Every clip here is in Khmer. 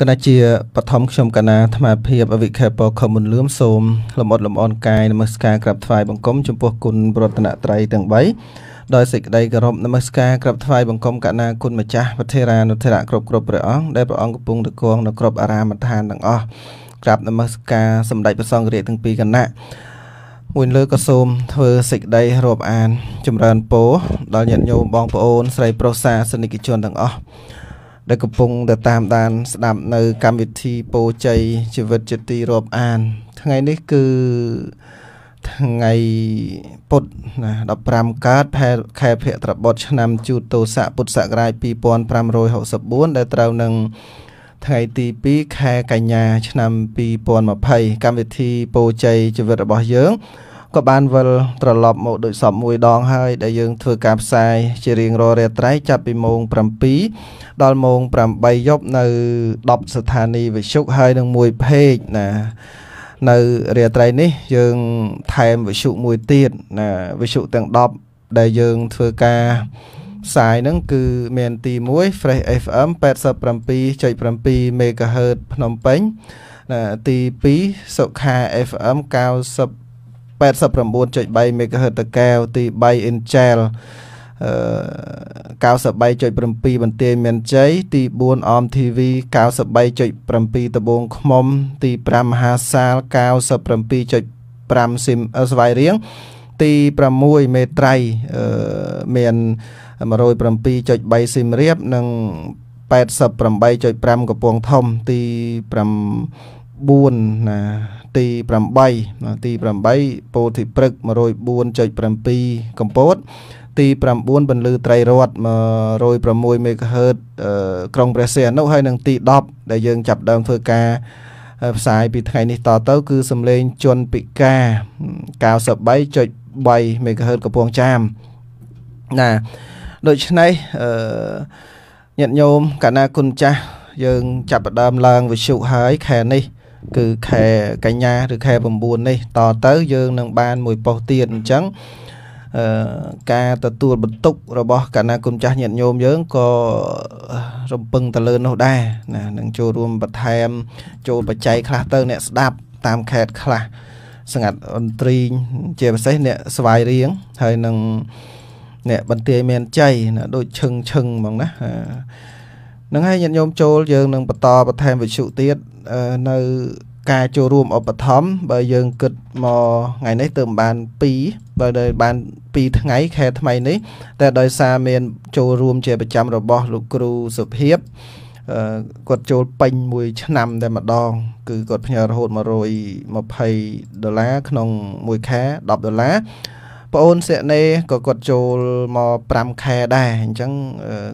គណៈជាបឋមខ្ញុំកណាអាត្មាភាពវិខេបខមុនលឿមសូមលំអត់លំអនកាយនមស្ការក្រាបថ្វាយបង្គំចំពោះគុណរតនត្រ័យទាំង3ដោយសេចក្តីគោរពនមស្ការក្រាបថ្វាយបង្គំកណាគុណម្ចាស់វធេរានុធរៈគ្រប់គ្រប់ព្រះអង្គដែលព្រះអង្គកំពុងតកងនៅគ្រប់អារាមដ្ឋានទាំងអស់ក្រាបនមស្ការសម្ដេចព្រះសង្ឃរាជទាំងពីរគណៈមួយលើក៏សូមធ្វើសេចក្តីរាប់អាន ចម្រើនពរដល់ញាតិញោមបងប្អូនស្រីប្រុសសាសនិកជនទាំងអស់ដែលកំពុងតែតាមដានស្ដាប់នៅកម្មវិធីពោជ័យជីវិតជាទីរាប់អាន ថ្ងៃនេះគឺថ្ងៃពុទ្ធណា15កើតខែភៈត្របុត្រឆ្នាំជូតោស័កពុទ្ធសករាជ2564ដែលត្រូវនឹងថ្ងៃទី2ខែកញ្ញា ឆ្នាំ2020កម្មវិធីពោជ័យជីវិតរបស់យើងក៏បានវិលត្រឡប់មក ដូចសពមួយដង ហើយដែលយើងធ្វើការផ្សាយជារៀងរាល់រាត្រីចាប់ពីម៉ោង7ដល់ម៉ោង8យប់នៅ10ស្ថានីយវិទ្យុហើយនឹងមួយเพจណានៅរាត្រីនេះយើងថែមវិទ្យុមួយទៀតណាវិទ្យុទាំង10ដែលយើងធ្វើការផ្សាយហ្នឹងគឺមានទី1 Fresh FM 87.7 MHz ភ្នំពេញណាទី2សុខា FM 90 89.3 MHz ទៅកែវទី3 Inchel 93.7បន្ទាយមានជ័យទី4 OM TV 93.7ដបងខ្មុំទី5មហាសាល97.5ស៊ីមស្វាយរៀងទី6មេត្រៃមាន107.3ស៊ីមរៀបនិង88.5កំពង់ធំទី9ណាទី8ទី8ពោធិព្រឹក104.7កម្ពុជាទី9ពន្លឺត្រីរត106មេហ្ហឺតក្រុងព្រះសីហនុហើយនឹងទី10ដែលយើងចាប់ដើមធ្វើការផ្សាយពីថ្ងៃនេះតទៅ គឺសំឡេងជនពិការ93.3មេហ្ហឺតកំពង់ចាមណាដូច្នេះអឺញាតិញោមកាលណាគុណចាស់យើង ចាប់ផ្ដើមឡើងវិសុហើយខែនេះគឺខែកញ្ញាឬខែ9នេះតទៅយើងនឹងបានមួយប៉ុស្ទៀតអញ្ចឹងអឺការទទួលបន្ទុករបស់កណាគុណចាស់ញាតិញោមយើងក៏រំពឹងទៅលើ នោះដែរណានឹងចូលរួមបន្ថែមចូលបច្ច័យខ្លះទៅអ្នកស្ដាប់តាមខេតខ្លះសង្កាត់អន្ត្រីងជាពិសេសអ្នកស្វាយរៀងហើយនឹងអ្នកបន្ទាយមានចៃណាដូចឈឹងឈឹងហ្មងណានឹងហើយញាតិញោមចូលយើងនឹងបន្តបន្ថែមវិទ្យុទៀតនៅការចូលរួមឧបត្ថម្ភបើយើង គិតមកថ្ងៃនេះទើបបាន2បើដែលបាន2ថ្ងៃខែថ្មីនេះ តែដោយសារមានចូលរួមជាប្រចាំរបស់លោកគ្រូសុភិបគាត់ចូលពេញមួយ ឆ្នាំតែម្ដង គឺគាត់ផ្ញើរហូត120ដុល្លារក្នុងមួយខែ10ដុល្លារប្អូនសិណេក៏គាត់ចូលមក5ខែដែរអញ្ចឹង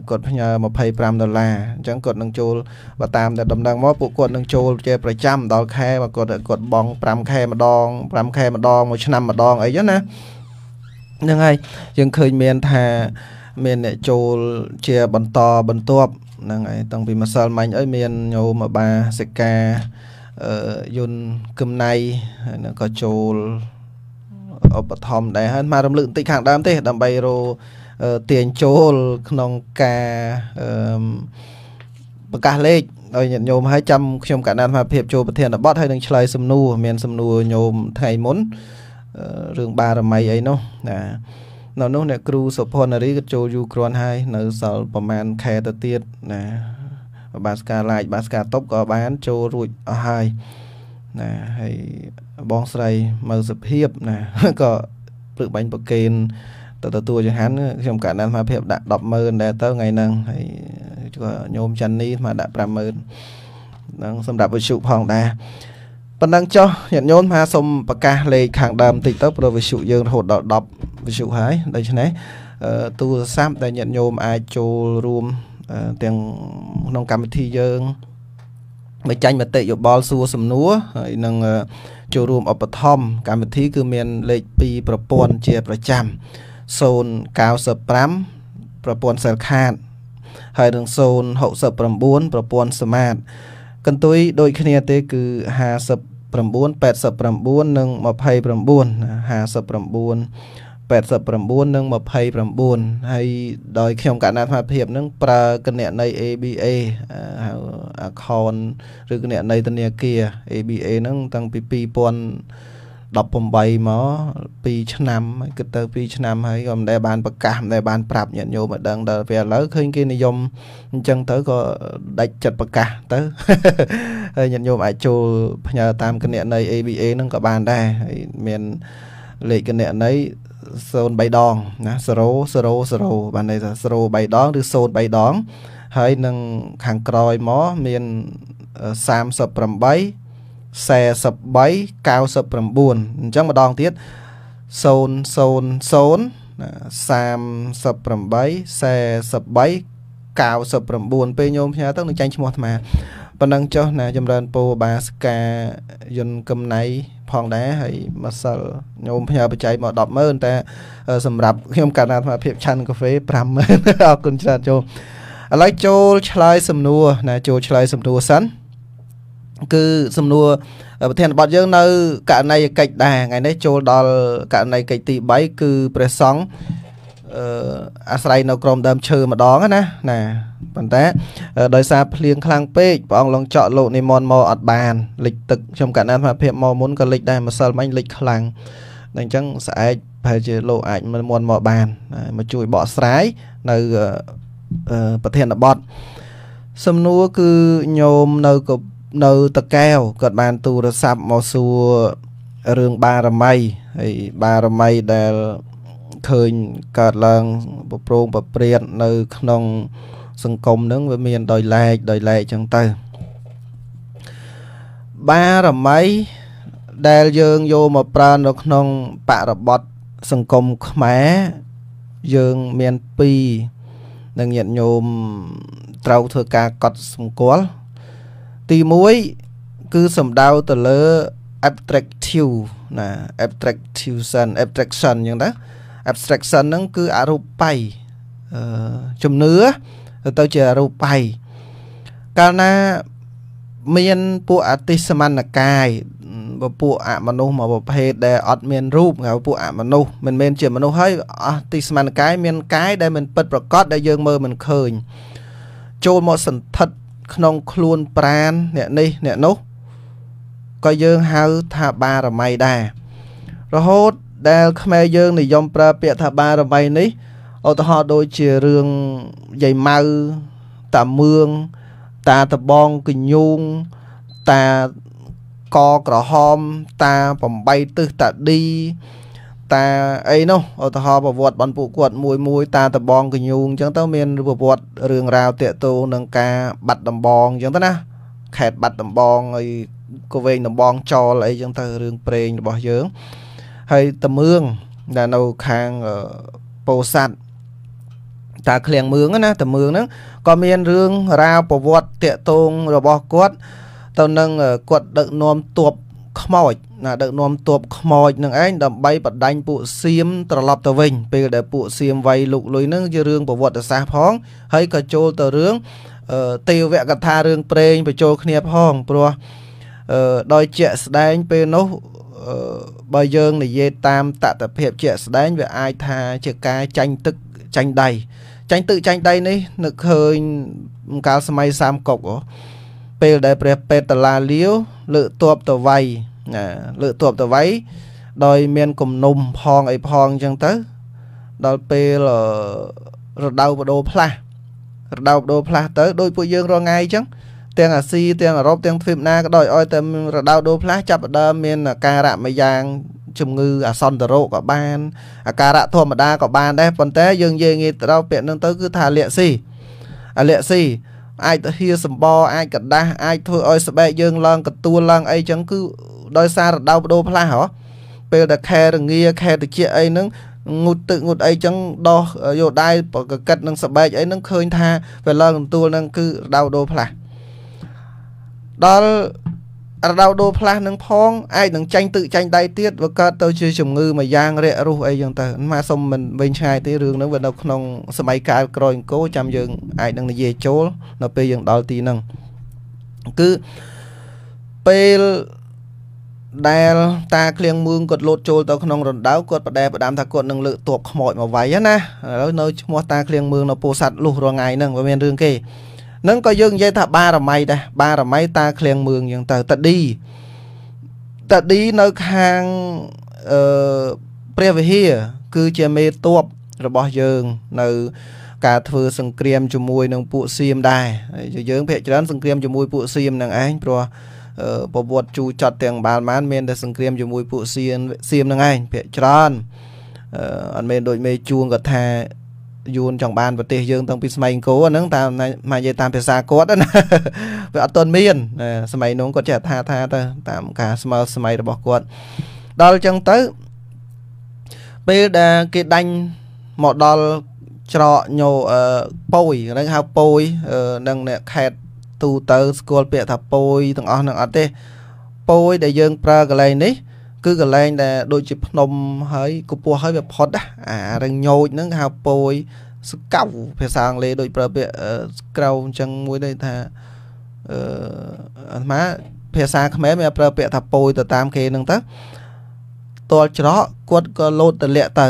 គាត់ផ្ញើ25ដុល្លារអញ្ចឹងគាត់នឹងចូលបើតាមដែលដំណឹងមកពួកគាត់នឹងចូលជាប្រចាំដល់ខែបើគាត់គាត់បង5ខែម្ដង5ខែម្ដងមួយឆ្នាំម្ដងអីចឹងណាហ្នឹងហើយយើងឃើញមានថាមានអ្នកចូល ជាបន្តបន្ទាប់ហ្នឹងហើយតាំងពីម្សិលមិញអីមានញោមបាសិកាអឺយុនគឹមណៃហើយនឹងក៏ចូលឧបត្ថម្ភដែរហើយមករំលឹកបន្តិចខាងដើមទេដើម្បីរោទាញចូលក្នុងការប្រកាសលេខឲ្យញាតិញោមហើយចាំខ្ញុំកណ្ដាលសមាភិបចូលប្រធានបទហើយនឹងឆ្លើយសំណួរមានសំណួរញោមថ្ងៃមុនរឿងបារមីអីនោះណានៅនោះអ្នកគ្រូសុភនារីក៏ចូលយូរគ្រាន់ហើយ នៅសល់ប្រហែលខែទៅទៀតណាបាសការឡាយបាសការតុបក៏បានចូលរួចអស់ហើយណាហើយបងស្រីមើលសភាពណាក៏ព្រឹកបាញ់ប្រកេនទៅទទួលចង្ហាន់ខ្ញុំកាលណាស់មកភាពដាក់100000ដែរទៅថ្ងៃហ្នឹងហើយក៏ញោមចាន់នេះមកដាក់50000ហ្នឹងសម្រាប់វិសុផងដែរប៉ុណ្ណឹងចុះញាតិញោមថាសូមប្រកាសលេខខាងដើមបន្តិចទៅព្រោះវិសុយើងរហូតដល់10វិសុហើយដូច្នេះទូរស័ព្ទដែលញាតិញោមអាចចូលរួមទាំងក្នុងកម្មវិធីយើងបើចាញ់មតិយោបល់សួរសំណួរហើយនឹងចូលរួមឧបត្ថម្ភកម្មវិធី គឺមានលេខ2ប្រព័ន្ធជាប្រចាំ095ប្រព័ន្ធសិលខាត ហើយនឹង069ប្រព័ន្ធសមាតកន្ទុយដូចគ្នាទេគឺ50 9 89និង29 59 89និង29ហើយដោយខ្ញុំកណ្ដាលអាភិបនឹងប្រើគណនី ABA ហៅ account ឬគណនីធនាគារ ABA ហ្នឹងតាំងពី2018មក2ឆ្នាំគិតទៅ2ឆ្នាំហើយក៏មិនដែលបានប្រកាសមិនដែលបានប្រាប់ញាតិញោមឲ្យដឹងដល់ពេលឥឡូវឃើញគេនិយមអញ្ចឹងទៅក៏ដាច់ចិត្តប្រកាសទៅហើយញាតិញោមអាចចូលផ្ញើតាមគណនី ABA ហ្នឹងក៏បានដែរហើយមានលេខគណនី03ដងណា000បានន័យថា03ដងឬ03ដង ហើយនឹងខាងក្រោយមកមាន38 43 99អញ្ចឹងម្ដងទៀត000 38 43 99ពេលញោមផ្ញើទៅនឹងចាញ់ឈ្មោះអាត្មាប៉ុណ្ណឹងចុះណាចម្រើនពោបាសកាយុនកំណៃ ផងដែរហើយម្សិលញោមផ្ញើបច្ច័យមក100000តែសម្រាប់ខ្ញុំកាលណាអាត្មាភាពឆាន់កាហ្វេ50000អរគុណច្រើនចូលឥឡូវចូលឆ្លើយសំណួរណាចូលឆ្លើយសំណួរសិនគឺសំណួរប្រធានបទយើងនៅករណីកិច្ចដែរថ្ងៃនេះចូលដល់ករណីកិច្ចទី3គឺព្រះសង្ឃអឺអាស្រ័យនៅ ក្រមដើមឈើម្ដងណា ណាប៉ុន្តែដោយសារភ្លៀងខ្លាំងពេកព្រះអង្គឡងចောက်លោកនិមន្តមកអត់បានលិចទឹកខ្ញុំកណ្ដាលថាភាពមកមុនក៏លិចដែរម្សិលមិញលិចខ្លាំងតែអញ្ចឹងស្អែកប្រហែលជាលោកអាចមិនមន់មកបានមកជួយបកស្រាយនៅប្រធានបទសំណួរគឺញោមនៅនៅតកែវគាត់បានទូរស័ព្ទមកសួររឿងបារមីហើយបារមីដែលឃើញកើតឡើងប្រប្រងប្រព្រាតនៅ ក្នុង សង្គមហ្នឹងវាមានដោយឡែកដោយឡែកចឹងទៅបារមី ដែលយើងយកមកប្រើនៅក្នុងបរិបទសង្គមខ្មែរយើងមាន2នឹងញាតញោមត្រូវធ្វើការកត់សម្គាល់ទី1គឺសំដៅទៅលើ abstractive ណា abstraction abstraction អញ្ចឹងណា abstraction ហ្នឹងគឺអរូបិយជំនឿទៅទៅជាអរូបិយកាលណាមានពួកអតិសមនកាយពួកអមនុស្សមួយប្រភេទដែលអត់មានរូបហៅពួកអមនុស្សមិនមែនជាមនុស្សហើយអតិសមនកាយមានកាយដែលមិនពិតប្រកបដែលយើងមើលមិនឃើញចូលមកសន្ធិដ្ឋក្នុងខ្លួនប្រានអ្នកនេះអ្នកនោះក៏យើងហៅថាបារមីដែររហូតដែលខ្មែរយើងនិយមប្រើពាក្យថាបារមីនេះឧទាហរណ៍ដូចជារឿងយាយម៉ៅតាមឿងតាតបងកញូងតាកក្រហមតា8ទិសតាឌីតាអីនោះឧទាហរណ៍ប្រវត្តិបនពួកគាត់មួយមួយ តាតបងកញូងអញ្ចឹងទៅមានប្រវត្តិរឿងរ៉ាវតាកតោនឹងការបាត់ដំបងអញ្ចឹងទៅណា ខេតបាត់ដំបងហើយកវែងដំបងចោលអីអញ្ចឹងទៅរឿងព្រេងរបស់យើងហើយត្មឿងដែលនៅខាងពោធិ៍សាត់តាឃ្លៀងមឿងណាត្មឿងហ្នឹងក៏មាន រឿងរាវប្រវត្តិតាកតងរបស់គាត់ទៅនឹងគាត់ដឹកនាំទ័ពខ្មោចណាដឹកនាំទ័ពខ្មោចនឹងឯងដើម្បីបដាញ់ពួកសៀមត្រឡប់ទៅវិញ ពេលដែលពួកសៀមវាយលុកលុយនឹងជារឿងប្រវត្តិសាស្ត្រផង ហើយក៏ចូលទៅរឿងទេវកថារឿងព្រេងបញ្ចូលគ្នាផងព្រោះដោយជាក់ស្ដែងពេលនោះបើយើងនិយាយតាមតតភាពជាក់ស្ដែងវាអាចថាជាការចាញ់ទឹកចាញ់ដៃចាញ់ទឹកចាញ់ដៃនេះនឹកឃើញកាលសម័យសាមកុកអូពេលដែលព្រះពេតឡាលាវលើកតបតវៃណាលើកតបតវៃដោយមានគំនុំផងអីផងអញ្ចឹងទៅដល់ពេលរដូវបដូរផ្លាស់រដូវបដូរផ្លាស់ទៅដោយពួកយើងរងាយអញ្ចឹងទាំងអាស៊ីទាំងអឺរ៉ុបទាំងទ្វីបណាក៏ដោយឲ្យតែរដូវដូរផ្លាស់ចាប់ដើមមានអាការៈមួយយ៉ាង ជំងឺអាសន្នរោគក៏បានអាការៈធម្មតាក៏បានដែរប៉ុន្តែយើងនិយាយងាយទៅពាក្យហ្នឹងទៅគឺថាអាលាក់ស៊ីអាលាក់ស៊ីអាចទៅហៀសម្បអាចកដាស់អាចធ្វើឲ្យស្បែកយើងឡើងកទួលឡើងអីចឹងគឺដោយសាររដូវដូរផ្លាស់ហ៎ពេលតែខែរងាខែត្រជាអីហ្នឹងងូតទឹកងូតអីចឹងដោះយោដៃប្រកិតនឹងស្បែកអីហ្នឹងឃើញថាវាឡើងកទួលហ្នឹងគឺរដូវដូរផ្លាស់ដល់រដូវដូរផ្លាស់នឹងផងអាចនឹងចាញ់ទឹកចាញ់ដៃទៀតវាកើតទៅជាជំងឺមួយយ៉ាងរាករូសអីចឹងទៅមកសុំមិនវិញឆ្ងាយទេរឿងហ្នឹងវានៅក្នុងសម័យកាលក្រយអង្គរចាំយើងអាចនឹងនិយាយចូលនៅពេលយើងដល់ទីហ្នឹងគឺពេលដែលតាឃ្លៀងមឿងគាត់លោតចូលទៅក្នុងរណ្ដៅគាត់ប្រដែប្រដាំថាគាត់នឹងលើកតបខ្មោចមកវាយណាឥឡូវនៅឈ្មោះតាឃ្លៀងមឿងនៅពោធិ៍សាត់លុះរងាយហ្នឹងវាមានរឿងគេនឹងក៏យើងនិយាយថាបារមីដែរបារមី តាឃ្លៀងមឿងយ៉ាងទៅតាឌីតាឌីនៅខាងអឺព្រះវិហារគឺជាមេតបរបស់យើង នៅ ការធ្វើសង្គ្រាមជាមួយនឹងពួកសៀមដែរយើងភាគច្រើនសង្គ្រាមជាមួយពួកសៀមនឹងឯងព្រោះប្រវត្តិជូចត់ទាំងបាលម៉ានមានតែសង្គ្រាមជាមួយពួកសៀមសៀមនឹងឯងភាគច្រើនអត់មែនដូចមេជួងគាត់ថាយួនចង់បានប្រទេសយើងតាំងពីសម័យអង្គរហ្នឹងតាមមកនិយាយតាមភាសាគាត់ណាវាអត់ទាន់មាន សម័យនោះគាត់ចេះថាថាទៅតាម ការស្មើសម័យរបស់គាត់ដល់អញ្ចឹងទៅពេលដែលគេដាញ់មកដល់ច្រកញោប៉ួយហ្នឹងហៅប៉ួយនឹងអ្នកខេតទូទៅស្គាល់ពាក្យថាប៉ួយទាំងអស់ហ្នឹងអត់ទេប៉ួយដែលយើងប្រើកន្លែងនេះគឺកន្លែងដែល ដូចជាភ្នំហើយគពោះហើយវាផុតអារឹងញោចហ្នឹងគេហៅពយសកៅភាសាអង់គ្លេសដូចប្រើពាក្យក្រៅអញ្ចឹងមួយដែរថាអឺអាត្មាភាសាខ្មែរមានប្រើពាក្យថាពយទៅតាមគេហ្នឹងទៅតលច្រកគាត់ក៏លោតតលាក់ទៅ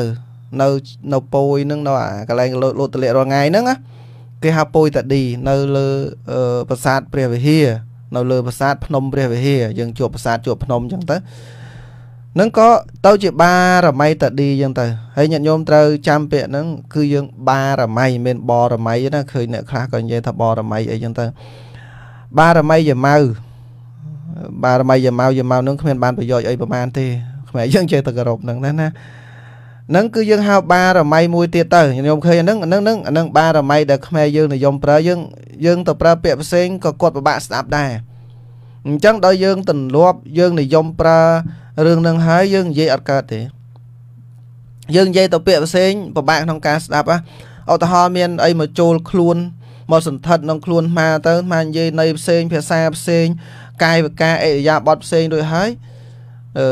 នៅនៅពយហ្នឹងនៅអាកន្លែងលោតតលាក់រាល់ថ្ងៃហ្នឹងណាគេហៅពុយតាឌីនៅលើប្រាសាទព្រះវិហារនៅលើប្រាសាទភ្នំព្រះវិហារយើងជួបប្រាសាទជួបភ្នំអញ្ចឹងទៅនឹងក៏ទៅជាបារមីតឌីអញ្ចឹងទៅហើយញាតិញោមត្រូវចាំពាក្យហ្នឹងគឺយើងបារមីមានបរមីណាឃើញអ្នកខ្លះក៏និយាយថាបរមីអីអញ្ចឹងទៅបារមីយាម៉ៅបារមីយាម៉ៅយាម៉ៅនឹងគ្មានបានប្រយោជន៍អីប្រហែលទេខ្មែរយើងចេះតែគោរពនឹងណាណានឹងគឺយើងហៅបារមីមួយទៀតទៅខ្ញុំឃើញអានឹងអានឹងនឹងអានឹងបារមីដែលខ្មែរយើងនិយមប្រើយើងយើងទៅប្រើពាក្យផ្សេងក៏គាត់ពិបាកស្ដាប់ដែរអញ្ចឹងដល់យើងទន្លាប់យើងនិយមប្រើរឿងនឹងហើយយើងនិយាយអត់កើតទេយើងនិយាយទៅពាក្យផ្សេងពិបាកក្នុងការស្ដាប់ណាឧទាហរណ៍មានអីមកចូលខ្លួនមកសន្ធិដ្ឋក្នុងខ្លួនម៉ាទៅម៉ានិយាយនៃផ្សេងភាសាផ្សេង កាយវិការអិរិយាបថផ្សេងដូចហើយអឺ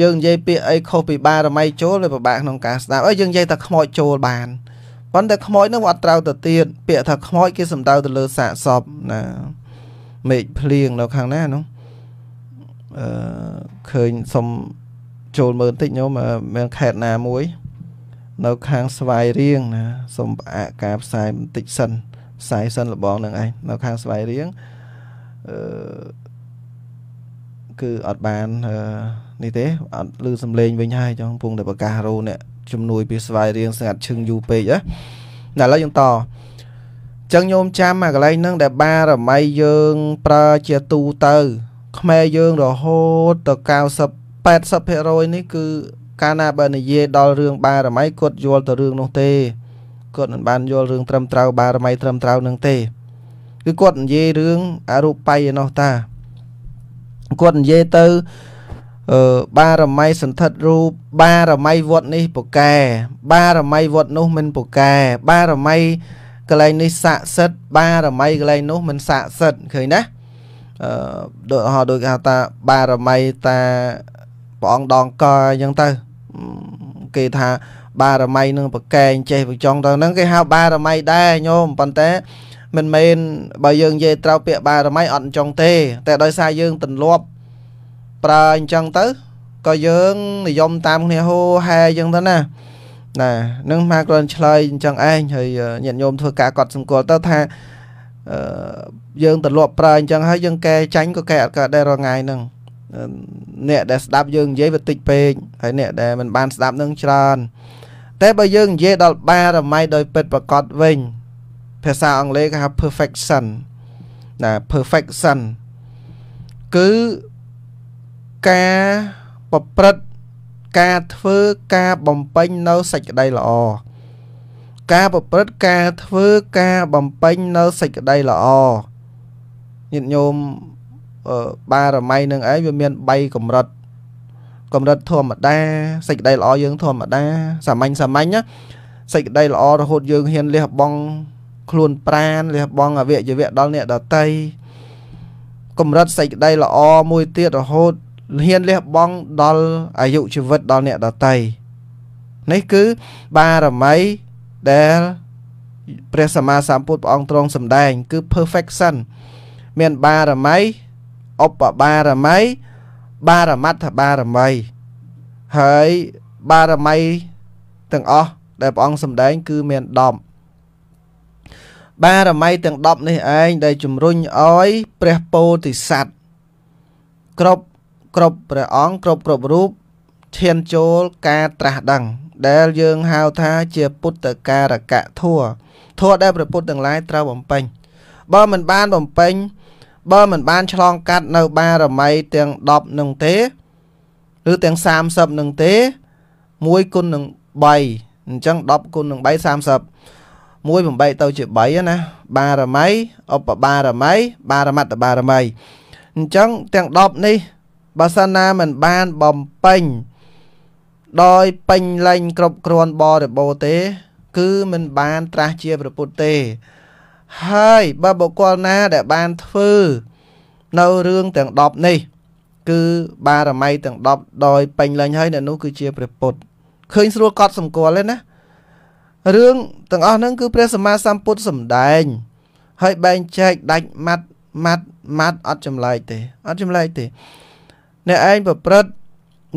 យើងនិយាយពាក្យអីខុសពីបារមីចូលវាពិបាកក្នុងការស្ដាប់អើយើងនិយាយតែខ្មោចចូលបានប៉ុន្តែខ្មោចនឹងវាអត់ត្រូវទៅទៀតពាក្យថាខ្មោចគេសំដៅទៅលើសាកសពណាមេឃភ្លៀងនៅខាងណានោះអឺឃើញសុំចូលមើលបន្តិចញោមមានខេតណាមួយ នៅខាងស្វាយរៀងណាសុំផ្អាកការផ្សាយបន្តិចសិនផ្សាយសិនលបងនឹងឯងនៅ ខាងស្វាយរៀងអឺគឺអត់បាននេះទេអត់លឺសំឡេងវិញហើយចង់ពងតែប្រកាសរោអ្នកជំនួយពីស្វាយរៀងស្ងាត់ឈឹងយូរពេកណាឥឡូវយើងតអញ្ចឹងញោមចាំអាកន្លែងហ្នឹងដែល បារមីយើង ប្រើជាទូទៅខ្មែរយើងរហូតទៅ90 80%នេះ គឺកាលណាបើនិយាយដល់រឿងបារមីគាត់យល់ទៅរឿងនោះទេគាត់មិនបានយល់រឿងត្រឹមត្រូវបារមី ត្រឹមត្រូវនឹងទេ គឺគាត់និយាយរឿងអរូបិយឯនោះតាគាត់និយាយទៅអឺបារមីសន្ធិទ្ធរូបបារមីវត្តនេះពូកែបារមីវត្តនោះមិនពូកែបារមីកន្លែងនេះស័ក្តិសិទ្ធបារមីកន្លែងនោះ មិនស័ក្តិសិទ្ធឃើញណាអឺដូចហោដូចគេហៅថាបារមីតាព្រះអង្គដងកអញ្ចឹងទៅគេថាបារមីនឹងប្រកែងចេះប្រចង់ទៅហ្នឹងគេហៅបារមីដែរញោមប៉ុន្តែមិនមែនបើយើងនិយាយត្រូវពាក្យបារមីអត់អញ្ចឹងទេតែដោយសារយើងទម្លាប់ប្រើអញ្ចឹងទៅក៏យើងនិយមតាមគ្នាហូហែអញ្ចឹងទៅណា ណានឹងមកគ្រាន់ឆ្លើយអញ្ចឹងឯងហើយញាតិញោមធ្វើការកត់សម្គាល់ទៅថាអឺយើងទលាប់ប្រើអញ្ចឹងហើយយើងកែចាញ់ក៏កែអត់កើតដែររងាយហ្នឹងអ្នកដែលស្ដាប់យើងនិយាយវាតិចពេកហើយអ្នកដែលមិនបានស្ដាប់នឹងច្រើនតែបើយើងនិយាយដល់បារមីដោយពិតប្រកបវិញភាសាអង់គ្លេសគេហៅ perfection ណា perfection គឺការប្រព្រឹត្តការធ្វើការបំពេញនៅសេចក្តីល្អការប្រព្រឹត្តការធ្វើការបំពេញនៅសេចក្តីល្អញាតិញោមបារមីនឹងឯងវាមាន3កម្រិតកម្រិតធម្មតាសេចក្តីល្អយើងធម្មតាសាមញ្ញសាមញ្ញណាសេចក្តីល្អរហូតយើងហ៊ានលះបង់ខ្លួនប្រាណលះបង់អវយវៈដល់អ្នកដតីកម្រិតសេចក្តីល្អមួយទៀតរហូតហ៊ានលះបង់ដល់អាយុជីវិតដល់អ្នកដតីនេះគឺបារមីដែលព្រះសម្មាសម្ពុទ្ធព្រះអង្គទ្រង់សម្ដែង គឺ perfection មានបារមីឧបបារមី បារមត្ថបារមី ហើយបារមីទាំងអស់ដែលព្រះអង្គសម្ដែងគឺមាន10បារមីទាំង10នេះឯងដែលជំរុញឲ្យព្រះពោធិសត្វគ្រប់គ្រប់ព្រះអង្គគ្រប់គ្រប់រូបឈានចូលការត្រាស់ដឹងដែលយើងហៅថា ជាពុទ្ធការកៈធัวធัวដែលព្រះពុទ្ធទាំងឡាយត្រូវបំពេញ បើមិនបានបំពេញ បើមិនបានឆ្លងកាត់នៅ បារមីទាំង10នឹងទេ ឬទាំង30នឹងទេ1គុណនឹង3អញ្ចឹង10គុណនឹង3 30 18ទៅជា3ណា បារមីឧបបារមីបារមត្តបារមីអញ្ចឹងទាំង10នេះបើសិនណាមិនបានបំពេញដោយពេញលែងគ្រប់គ្រាន់បរិបូរទេគឺមិនបានត្រាស់ជាព្រះពុទ្ធទេ ហើយបើបុគ្គលណាដែលបានធ្វើ នៅរឿងទាំង10នេះ គឺបារមីទាំង10ដោយពេញលែងហើយអ្នកនោះគឺជាព្រះពុទ្ធឃើញស្រួលកត់សម្គាល់ទេណារឿងទាំងអស់ហ្នឹងគឺព្រះសម្មាសម្ពុទ្ធសម្ដែង ហើយបែងចែកដាច់ម៉ាត់ម៉ាត់ម៉ាត់អត់ចម្លែកទេអត់ចម្លែកទេ អ្នកឯងប្រព្រឹត្ត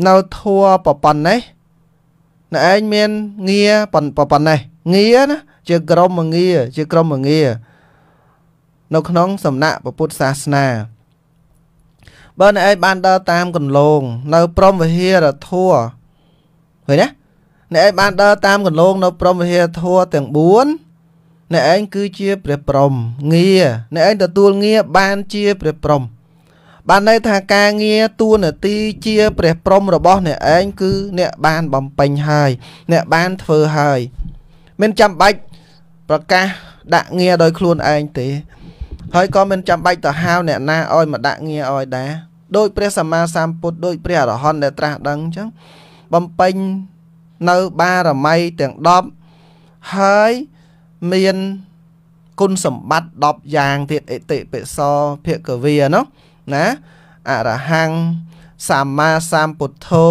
នៅធัวប្រប៉ុណ្ណេះអ្នកឯងមាន ងារប្រប៉ុណ្ណេះងារណាជាក្រមងារជាក្រមងារនៅក្នុងសំណាក់ពុទ្ធសាសនាបើអ្នកឯងបានដើរតាមគន្លងនៅព្រមវិហារធัวឃើញណាអ្នកឯងបានដើរតាមគន្លងនៅព្រមវិហារធัวទាំង4អ្នកឯងគឺជា ព្រះព្រំងារអ្នកឯងទទួលងារបានជា ព្រះព្រំបានន័យថាការងារតួនាទីជាព្រះព្រំរបស់អ្នកឯងគឺអ្នកបានបំពេញហើយ អ្នកបានធ្វើហើយមិនចាំបាច់ប្រកាសដាក់ងារដោយខ្លួនឯងទេ ហើយក៏មិនចាំបាច់ទៅហៅអ្នកណាឲ្យមកដាក់ងារឲ្យដែរដោយព្រះសម្មាសម្ពុទ្ធដោយព្រះអរហន្តដែលត្រាស់ដឹងអញ្ចឹងបំពេញនៅបារមីទាំង10ហើយមានគុណសម្បត្តិ10យ៉ាងទៀតអតិពិសោភគវីណោះណាអរហង្គសម្មាសម្ពុទ្ធោ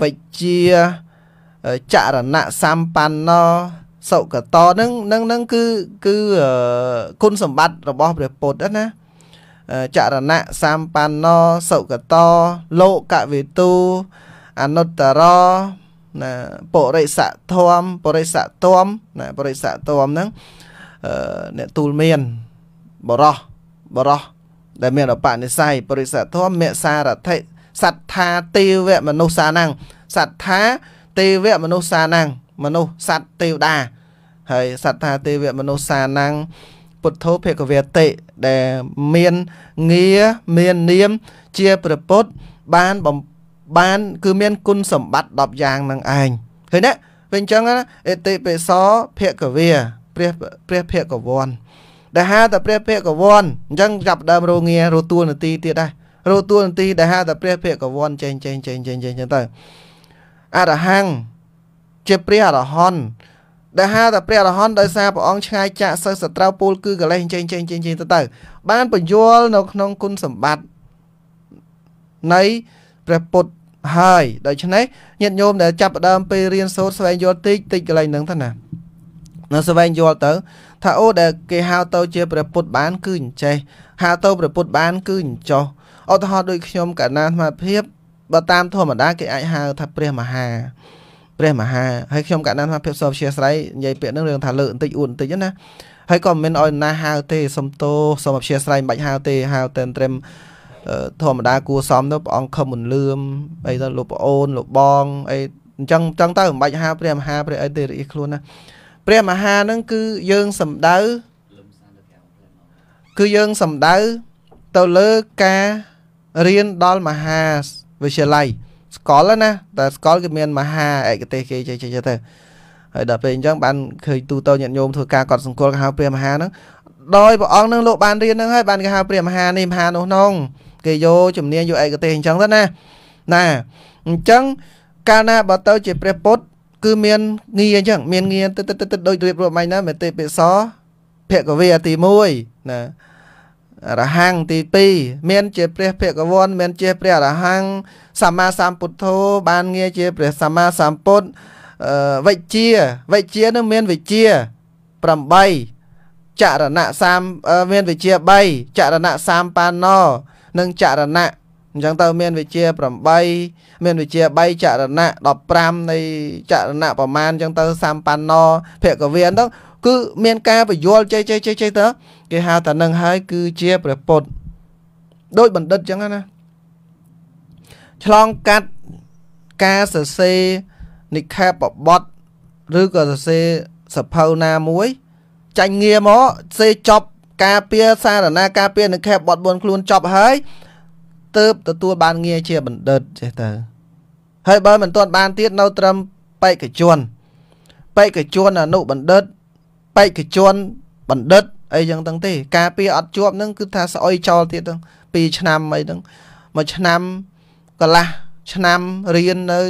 វិជ្ជាចរណៈសម្បណ្ណោសុគតនឹងនឹងនឹងគឺគឺគុណសម្បត្តិរបស់ព្រះពុទ្ធណាចរណៈសម្បណ្ណោសុគតលោកវិទូអនុត្តរណាបរិស័កធមបរិស័កធមណាបរិស័កធមហ្នឹងអ្នកទូលមានបរោះបរោះដែលមានអបនិស្ស័យបរិស័ទធម៌មេសារតិសត្ថាទេវមនុស្សសានាំងសត្ថាទេវមនុស្សសានាំងមនុស្សសត្វទេវតាហើយសត្ថាទេវមនុស្សសានាំងពុទ្ធោភគវតិដែលមានងារមាននាម ជាព្រះពុទ្ធបានបំបាន គឺមានគុណសម្បត្តិ10យ៉ាងនឹងឯងឃើញទេវាអញ្ចឹងណាអតិបិសោភគវាព្រះព្រះភគវន្តដែលហៅតែព្រះភិក្ខវ័នអញ្ចឹងចាប់ដើមរងារទួលនទីទៀតដែររទួលនទីដែលហៅតែព្រះភិក្ខវ័នចេញចេញចេញចេញចេញទៅអរហង្គជាព្រះអរហន្តដែលហៅតែព្រះអរហន្តដោយសារព្រះអង្គឆ្ងាយចាកសិស្សសត្រូវពូល គឺកលេសចេញចេញចេញចេញទៅទៅបានបញ្យលនៅក្នុងគុណសម្បត្តិនៃព្រះពុទ្ធហើយដូច្នេះញាតិញោមដែលចាប់ដើមពេលរៀនសូត្រស្វែងយល់តិចតិចកន្លែងហ្នឹងទៅណា នៅស្វែងយល់ទៅថាអូដែលគេហៅទៅជាព្រះពុទ្ធបានគឺអញ្ចេះហៅទៅព្រះពុទ្ធបានគឺអញ្ចោះឧទាហរណ៍ដូចខ្ញុំកណាអាភាពបើតាមធម្មតាគេអាចហៅថាព្រះមហាព្រះមហាហើយខ្ញុំកណាអាភាពសពជាស្រ័យនិយាយពាក្យហ្នឹងរឿងថាលើកបន្តិចអួតបន្តិចណាហើយក៏មិនឲ្យណាហៅទេសុំទោសុំអព្យាស្រ័យមិនបាច់ហៅទេហៅតែត្រឹមធម្មតាគួសមទៅព្រះអង្គខឹមមិនលឿមអីទៅលោកប្អូនលោកបងអីអញ្ចឹងអញ្ចឹងទៅមិនបាច់ហៅព្រះមហាព្រះអីទេរីខ្លួនណាព្រះមហានឹងគឺយើងសំដៅ គឺយើងសំដៅ ទៅលើការរៀនដល់មហាវិទ្យាល័យស្កលណាតែស្កលគឺមានមហាឯកទេសគេចេះចេះទៅហើយដល់ពេលអញ្ចឹងបានឃើញទូទៅញាតិញោមធ្វើការកត់សម្គាល់គេហៅព្រះមហាហ្នឹងដោយព្រះអង្គនឹងលោកបានរៀនហ្នឹងហើយបានគេហៅព្រះមហានេះមហានោះនោះគេយកជំនាញយកឯកទេសអញ្ចឹងទៅណាណាអញ្ចឹងកាលណាបើទៅជាព្រះពុទ្ធគឺមានងារអញ្ចឹងមានងារទៅទៅទៅដូចរៀបរាប់មិញណាមេតិពិសោភគវាទី1ណារហੰងទី2មាន ជា ព្រះភគវ័នមានជា ព្រះរហੰងសម្មាសម្ពុទ្ធោបានងារជា ព្រះសម្មាសម្ពុទ្ធវិជ្ជា វិជ្ជានឹងមានវិជ្ជា8ចរណៈ3មានវិជ្ជា3ចរណៈ3បាណោនិងចរណៈអញ្ចឹងទៅមានវិជា8មានវិជា3ចរណៈ15នៃចរណៈប្រមាណអញ្ចឹងទៅសំបណ្ណភគវាហ្នឹងគឺមានការបញ្យល់ចេះចេះចេះចេះទៅគេហៅតែនឹងហើយ គឺជាព្រះពុទ្ធដោយបណ្ឌិតអញ្ចឹងណាឆ្លងកាត់ការសរសេរនិខាបបតឬក៏សរសេរសភៅណាមួយចាញ់ងារមកសេចប់ការពារសារណាការពារនិខាបបត4ខ្លួនចប់ហើយទៅបទទួលបានងារជាបណ្ឌិតចេះទៅហើយបើមិនទាន់បានទៀតនៅត្រឹមបេក្ខជនបេក្ខជនអនុបណ្ឌិតបេក្ខជនបណ្ឌិតអីចឹងទាំងទេ ការពារអត់ជាប់នឹងគឺថាស្អុយចោលទៀតទាំង2ឆ្នាំអីទាំងមួយឆ្នាំកន្លះឆ្នាំរៀននៅ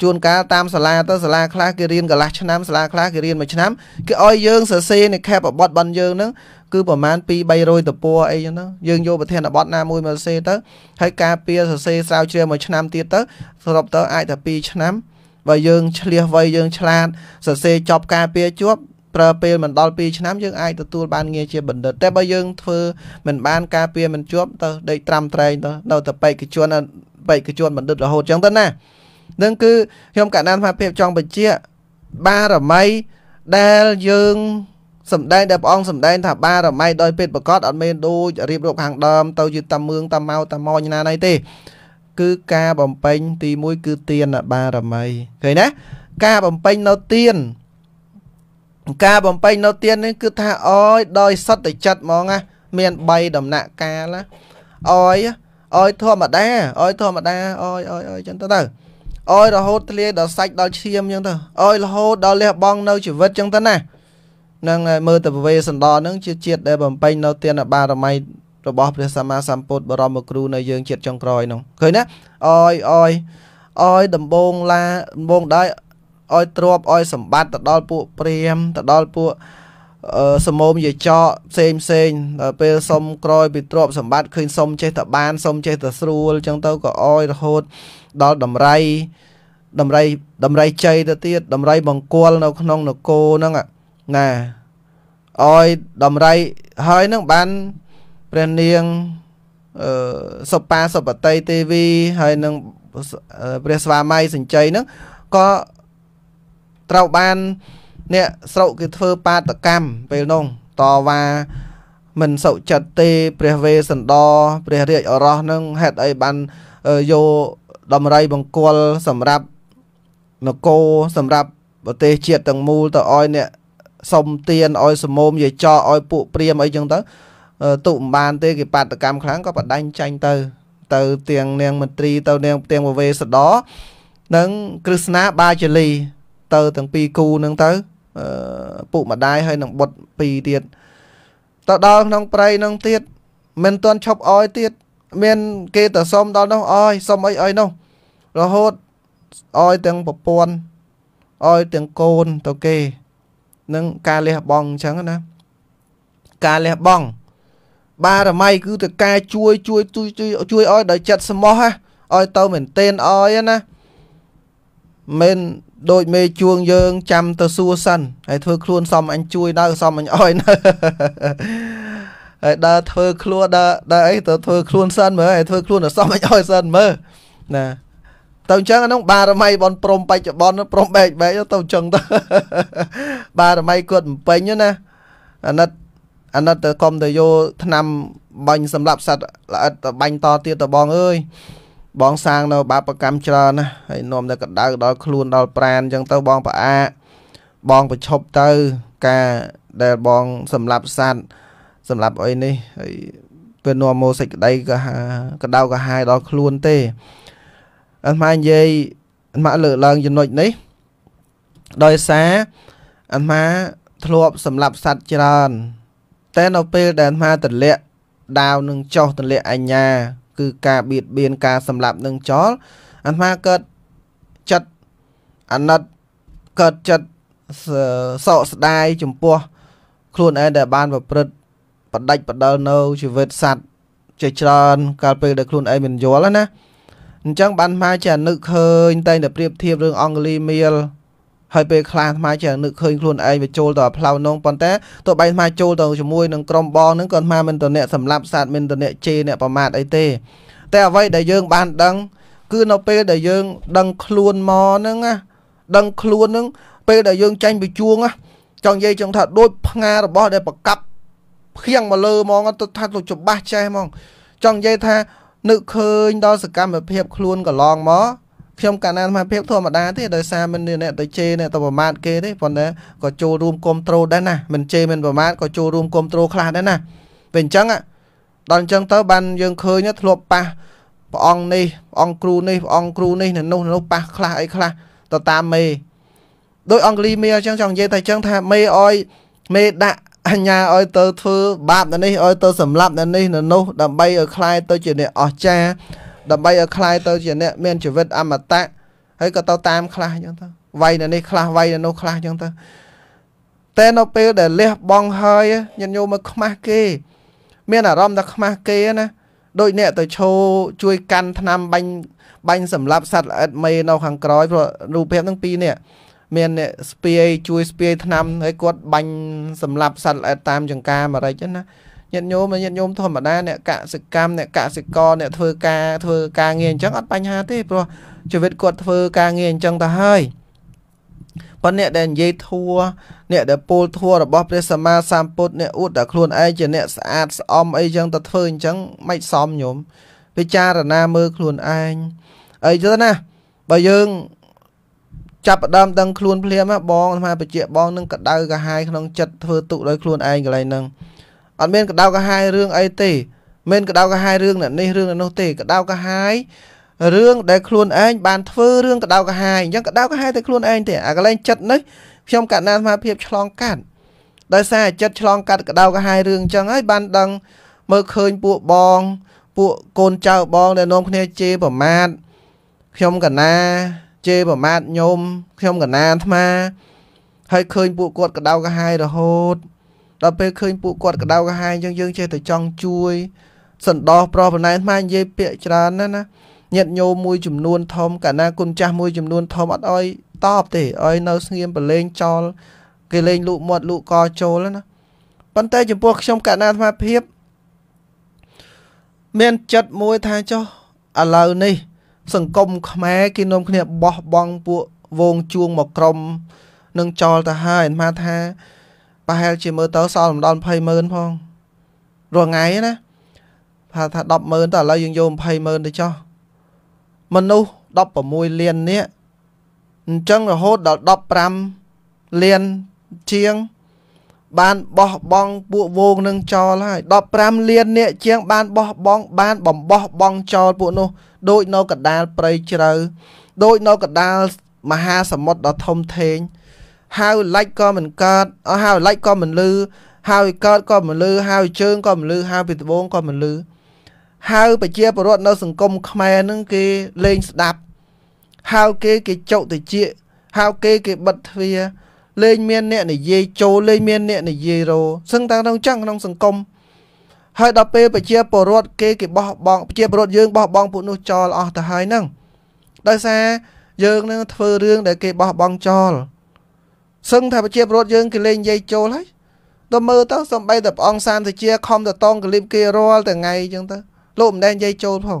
ជួនកាលតាមសាលាទៅសាលាខ្លះគេរៀនកន្លះឆ្នាំសាលាខ្លះគេរៀនមួយឆ្នាំគេឲ្យយើងសរសេរនៅខេបបត់បានយើងហ្នឹងគឺប្រហែល2 300តពួរអីចឹងទៅយើងយកប្រធានបទណាមួយមកសរសេរទៅហើយការពៀសរសេរស្រាវជ្រាវមួយឆ្នាំទៀតទៅសរុបទៅអាចតែ2ឆ្នាំបើយើងឆ្លៀសវ័យយើង ឆ្លាតសរសេរចប់ការពៀជាប់ប្រើពេលមិនដល់2ឆ្នាំយើងអាចទទួលបានងារជាបណ្ឌិតតែបើយើងធ្វើមិនបាន ការពៀមិនជាប់ទៅដេកត្រាំត្រែងទៅនៅតែបេក្ខជនបេក្ខជនបណ្ឌិតរហូតចឹងទៅណានឹងគឺខ្ញុំកណ្ដាលថាភាពចង់បញ្ជាក់បារមីដែលយើងសំដែងដែលព្រះអង្គសំដែងថាបារមីដោយពេតប្រកបអត់មានដូចរៀបរាប់ខាងដើមទៅជាតាមមឿងតាមម៉ៅតាមម៉ោណាណៃទេ គឺការបំពេញទី1គឺទានបារមីឃើញណាការបំពេញនៅទានការបំពេញនៅទាននេះគឺថាអយដោយសត្វចិត្តហ្មងណាមាន3ដំណាក់កាលណាអយអយធម្មតាអយធម្មតាអយអយអយចឹងទៅទៅអើយរហូតធ្លាយដល់សាច់ដល់ឈាមចឹងទៅអើយរហូតដល់លះបង់នៅជីវិតចឹងទៅណានឹងមើលទៅវេសន្តរនឹងជាជាតិដែលបំពេញនៅទានបារមីរបស់ព្រះសម្មាសម្ពុទ្ធបរមគ្រូនៅយើងជាតិចុងក្រោយនោះឃើញណាអើយអើយអើយដំបងឡាដំបងដែរអើយទ្របអើយសម្បត្តិទៅដល់ពួកព្រាមទៅដល់ពួកសមោមយាចកផ្សេងផ្សេងដល់ពេលសុំក្រោយពីទ្រពសម្បត្តិឃើញសុំចេះតែបានសុំចេះតែស្រួលអញ្ចឹងទៅក៏អោយរហូតដល់ដំរីដំរីដំរីជ័យទៅទៀតដំរីបង្គលនៅ ក្នុងនគរហ្នឹងណាអោយដំរីហើយនឹងបានព្រះនាងអឺសុបាសុបតីទេវីហើយនឹងព្រះស្វាមីសញ្ជ័យហ្នឹងក៏ត្រូវបានអឺអ្នកស្រុកគេធ្វើបាតកម្មពេលនោះតវ៉ាមិនសុចិត្តទេព្រះវេស្សន្តរព្រះរាជអរោះនឹងហេតុអីបានយកដំរីបង្គលសម្រាប់នគរសម្រាប់ប្រទេសជាតិទាំងមូលទៅឲ្យអ្នកសុំទានឲ្យសមោមយាយចោឲ្យពួកព្រាមអីចឹងទៅទុមិនបានទេគេបាតកម្មខ្លាំងក៏បដាញ់ចាញ់ទៅ ទៅទៀងនាងមន្ត្រីទៅនាងទៀងវេសដរនិងគ្រឹស្ណាបាជលី ទៅទាំងពីរគូនឹងទៅពុកម្ដាយហើយនឹងបុត្រពីរទៀតទៅដល់ក្នុងព្រៃនឹងទៀតមិនទាន់ឈប់អោយទៀតមានគេទៅសុំដល់នោះអោយសុំអីអោយនោះរហូតអោយទាំងប្រពន្ធអោយទាំងកូនទៅគេនឹងការលះបង់អញ្ចឹងណា ការលះបង់បារមីគឺទៅការជួយជួយជួយជួយឲ្យដល់ចិត្តស្មោះឲ្យទៅមែនទែនឲ្យណាមិនដូចមេជួងយើងចាំទៅសួរសិនហើយធ្វើខ្លួនសំអញជួយដើសំអញអោយណាហើយដើធ្វើខ្លួនដើដើអីទៅធ្វើខ្លួនសិនមើលហើយធ្វើខ្លួនសំអញអោយសិនមើលណាទៅអញ្ចឹងអានោះបារមីបនព្រំបច្ចុប្បន្នព្រំបែកបែកទៅអញ្ចឹងទៅបារមីគាត់មិនពេញណាអាណិតអាណិតទៅកុំទៅយកឆ្នាំបាញ់សម្រាប់សัตว์ល្អិតទៅបាញ់តទៀតតបងអើយបងសាងនៅបាបកម្មច្រើនណាហើយនាំតែកដៅដល់ខ្លួនដល់ប្រានអញ្ចឹងទៅបងប្រអាកបងប្រឈប់ទៅការដែលបងសម្លាប់សัตว์សម្លាប់អីនេះហើយពេលនាំមកសេចក្តីក៏កដៅក៏ហាយដល់ខ្លួនទេអត់ម៉ានិយាយអត់ម៉ាលើកឡើងចំណុចនេះដោយសារអត់ម៉ាធ្លាប់សម្លាប់សัตว์ច្រើនតែនៅពេលដែលអាត្មាទម្លាក់ដាវនឹងចោះទម្លាក់អញ្ញាគឺការបៀតបៀនការសម្លាប់នឹងចោលអាត្មាកើតចិត្តអាណិតកើតចិត្តសោកស្ដាយចំពោះខ្លួនឯងដែលបានប្រព្រឹត្តបដិច្ចបដិលនៅជីវិតសត្វជាច្រើនកាលពេលដែលខ្លួនឯងមិនយល់ណាអញ្ចឹងបានមកជាអនុឃើញតែតែប្រៀបធៀបរឿងអង់គ្លីមៀលហើយពេលខ្លះអាត្មាចេះនឹកឃើញខ្លួនឯងវាចូលទៅផ្លៅនងប៉ុន្តែទោះបីអាត្មាចូលទៅជាមួយនឹងក្រុមបងហ្នឹងក៏អាត្មាមិនទៅអ្នកសម្លាប់សត្វមិនទៅអ្នកជេរអ្នកប្រមាថអីទេតែអ្វីដែលយើង បានដឹង គឺនៅពេលដែលយើង ដឹងខ្លួនមកហ្នឹងណាដឹងខ្លួនហ្នឹង ពេលដែលយើងចាញ់ពីជួងណាចង់និយាយចង់ថាដូចផ្ងារបស់ដែលប្រកាប់ភៀងមកលើហ្មងទៅថាទៅច្បាស់ចេះហ្មងចង់និយាយថានឹកឃើញដល់សកម្មភាព ខ្លួនកន្លងមកខ្ញុំកាលណាអាត្មាភាពធម្មតាទេដោយសារមិនអ្នកទៅជេរអ្នកទៅប្រមាថគេទេប៉ុន្តែក៏ចូលរួមគ្រប់ត្រូលដែរណាមិនជេរមិនប្រមាថក៏ចូលរួមគ្រប់ត្រូលខ្លះដែរណាពេលអញ្ចឹងដល់អញ្ចឹងទៅបានយើងឃើញធ្លាប់ប៉ះព្រះអង្គនេះព្រះអង្គគ្រូនេះព្រះអង្គគ្រូនេះនៅនោះនៅនោះប៉ះខ្លះអីខ្លះទៅតាមមេដោយអង់គ្លីមេអញ្ចឹងចង់និយាយតែអញ្ចឹងថាមេអោយមេដាក់អញ្ញាឲ្យទៅធ្វើបាបនៅនេះឲ្យទៅសម្លាប់នៅនេះនៅនោះដើម្បីឲ្យคลายទៅជាអ្នកអស្ចារ្យដើម្បីឲ្យคลายទៅជាអ្នកមានជីវិតអមតៈហើយក៏ទៅតាមខ្លះអញ្ចឹងទៅវាយនៅនេះខ្លះវាយនៅនោះខ្លះអញ្ចឹងទៅតែនៅពេលដែលលះបង់ហើយញាតិញោមមកខ្មាស់គេ មានអារម្មណ៍ថាខ្មាស់គេណាដូចអ្នកទៅឈោជួយកាន់ឆ្នាំបាញ់បាញ់សម្លាប់សត្វល្អិតមេនៅខាងក្រោយព្រោះរូបភាពហ្នឹងពីរនេះមានអ្នកស្ពាយជួយស្ពាយឆ្នាំហើយគាត់បាញ់សម្លាប់សត្វល្អិតតាមចង្ការអាមេរិកណាញាតិញោមញាតិញោមធម្មតាអ្នកកសិកម្មអ្នកកសិករអ្នកធ្វើការធ្វើការងារអញ្ចឹងអត់បញ្ហាទេព្រោះជីវិតគាត់ធ្វើការងារអញ្ចឹងទៅហើយប៉ុន្តែអ្នកដែលនិយាយធัวអ្នក ដែលពោលធัวរបស់ព្រះសម្មាសម្ពុទ្ធអ្នកអួតតែខ្លួនឯងជាអ្នកស្អាតស្អំអីចឹងទៅធ្វើអញ្ចឹងមិនសមញោមពិចារណាមើលខ្លួនឯងអីទៅណាបើយើងចាប់ដើមដឹងខ្លួនភ្លាមបងអាត្មាបច្ចៈបងនឹងកដៅ កាហាយក្នុងចិត្តធ្វើទុកដោយខ្លួនឯងកន្លែងហ្នឹងអត់មានកដៅកាហាយរឿងអីទេមានកដៅកាហាយរឿងអ្នកនេះរឿងនោះទេកដៅកាហាយរឿងដែលខ្លួនឯងបានធ្វើរឿងកដៅកាហាយអញ្ចឹងកដៅកាហាយតែខ្លួនឯងទេអាកលែងចិត្តនេះខ្ញុំកណ្ណាសមាភាពឆ្លងកាត់ដោយសារចិត្តឆ្លងកាត់កដៅកាហាយរឿងអញ្ចឹងហើយបានដឹងមើលឃើញពួកបង ពួកកូនចៅបង ដែលនាំគ្នាជេរប្រមាថខ្ញុំកណាជេរប្រមាថញោមខ្ញុំកណាអាត្មាហើយឃើញពួកគាត់កដៅកាហាយរហូតដល់ពេលឃើញពួកគាត់កដៅកហាយអញ្ចឹងយើងចេះតែចង់ជួយសន្តោសប្រប្រណែនខ្មែរនិយាយពាក្យច្រើនណាស់ណាញាតញោមមួយចំនួនធំកាលណាគុណចាស់មួយចំនួនធំអត់អោយតបទេអោយនៅស្ងៀមប្រឡែងចោលគេលេងលូកមាត់លូកកចូលណាប៉ុន្តែចំពោះខ្ញុំ កាលណាអាត្មាភាពមានចិត្តមួយថាចុះឥឡូវនេះ សង្គមខ្មែរគេនាំគ្នាបោះបង់ពួកវងជួងមកក្រុមនឹងចោលទៅហើយអាត្មាថាប្រហែលជាមើលទៅសល់ម្ដង20ម៉ឺនផងរាល់ថ្ងៃណាថាថា10ម៉ឺនតឥឡូវយើងយក20ម៉ឺនទៅចោះមនុស្ស16លាននេះអញ្ចឹងរហូតដល់15លានជាង បានបោះបង់ពួកវងនឹងចោលហើយ15លាននេះជាង បានបោះបង់ បានបំបោះបង់ចោលពួកនោះ ដូចនៅកដាលព្រៃជ្រៅដូចនៅកដាលមហាសមុទ្រដ៏ធំធេងហៅលិចក៏មិនកើតអហៅលិចក៏មិនលឺហើយកើតក៏មិនលឺហើយជើងក៏មិនលឺហើយពីត្បូងក៏មិនលឺហើយប្រជាពលរដ្ឋនៅ សង្គមខ្មែរនឹងគេលេងស្ដាប់ហើយគេគេចុកតិចហើយគេគេបិទទ្វារលេងមាន អ្នកនិយាយចូលលេងមានអ្នកនិយាយរោសឹងតាំងក្នុងចឹងក្នុង សង្គមហើយដល់ពេលប្រជាពលរដ្ឋគេគេបោះបង់ប្រជាពលរដ្ឋយើងបោះបង់ពួកនោះចោលអស់ទៅហើយហ្នឹងដោយសារយើងនឹងធ្វើរឿងដែលគេបោះបង់ចោលសឹងថាប្រជាពលរដ្ឋយើងគេលេងនិយាយចូលហើយទៅមើលទៅសំបីតែព្រះអង្គសានតិជាខំតតងកលិបគេរាល់តែថ្ងៃអញ្ចឹងទៅលោកមិនដែលនិយាយចូល ផង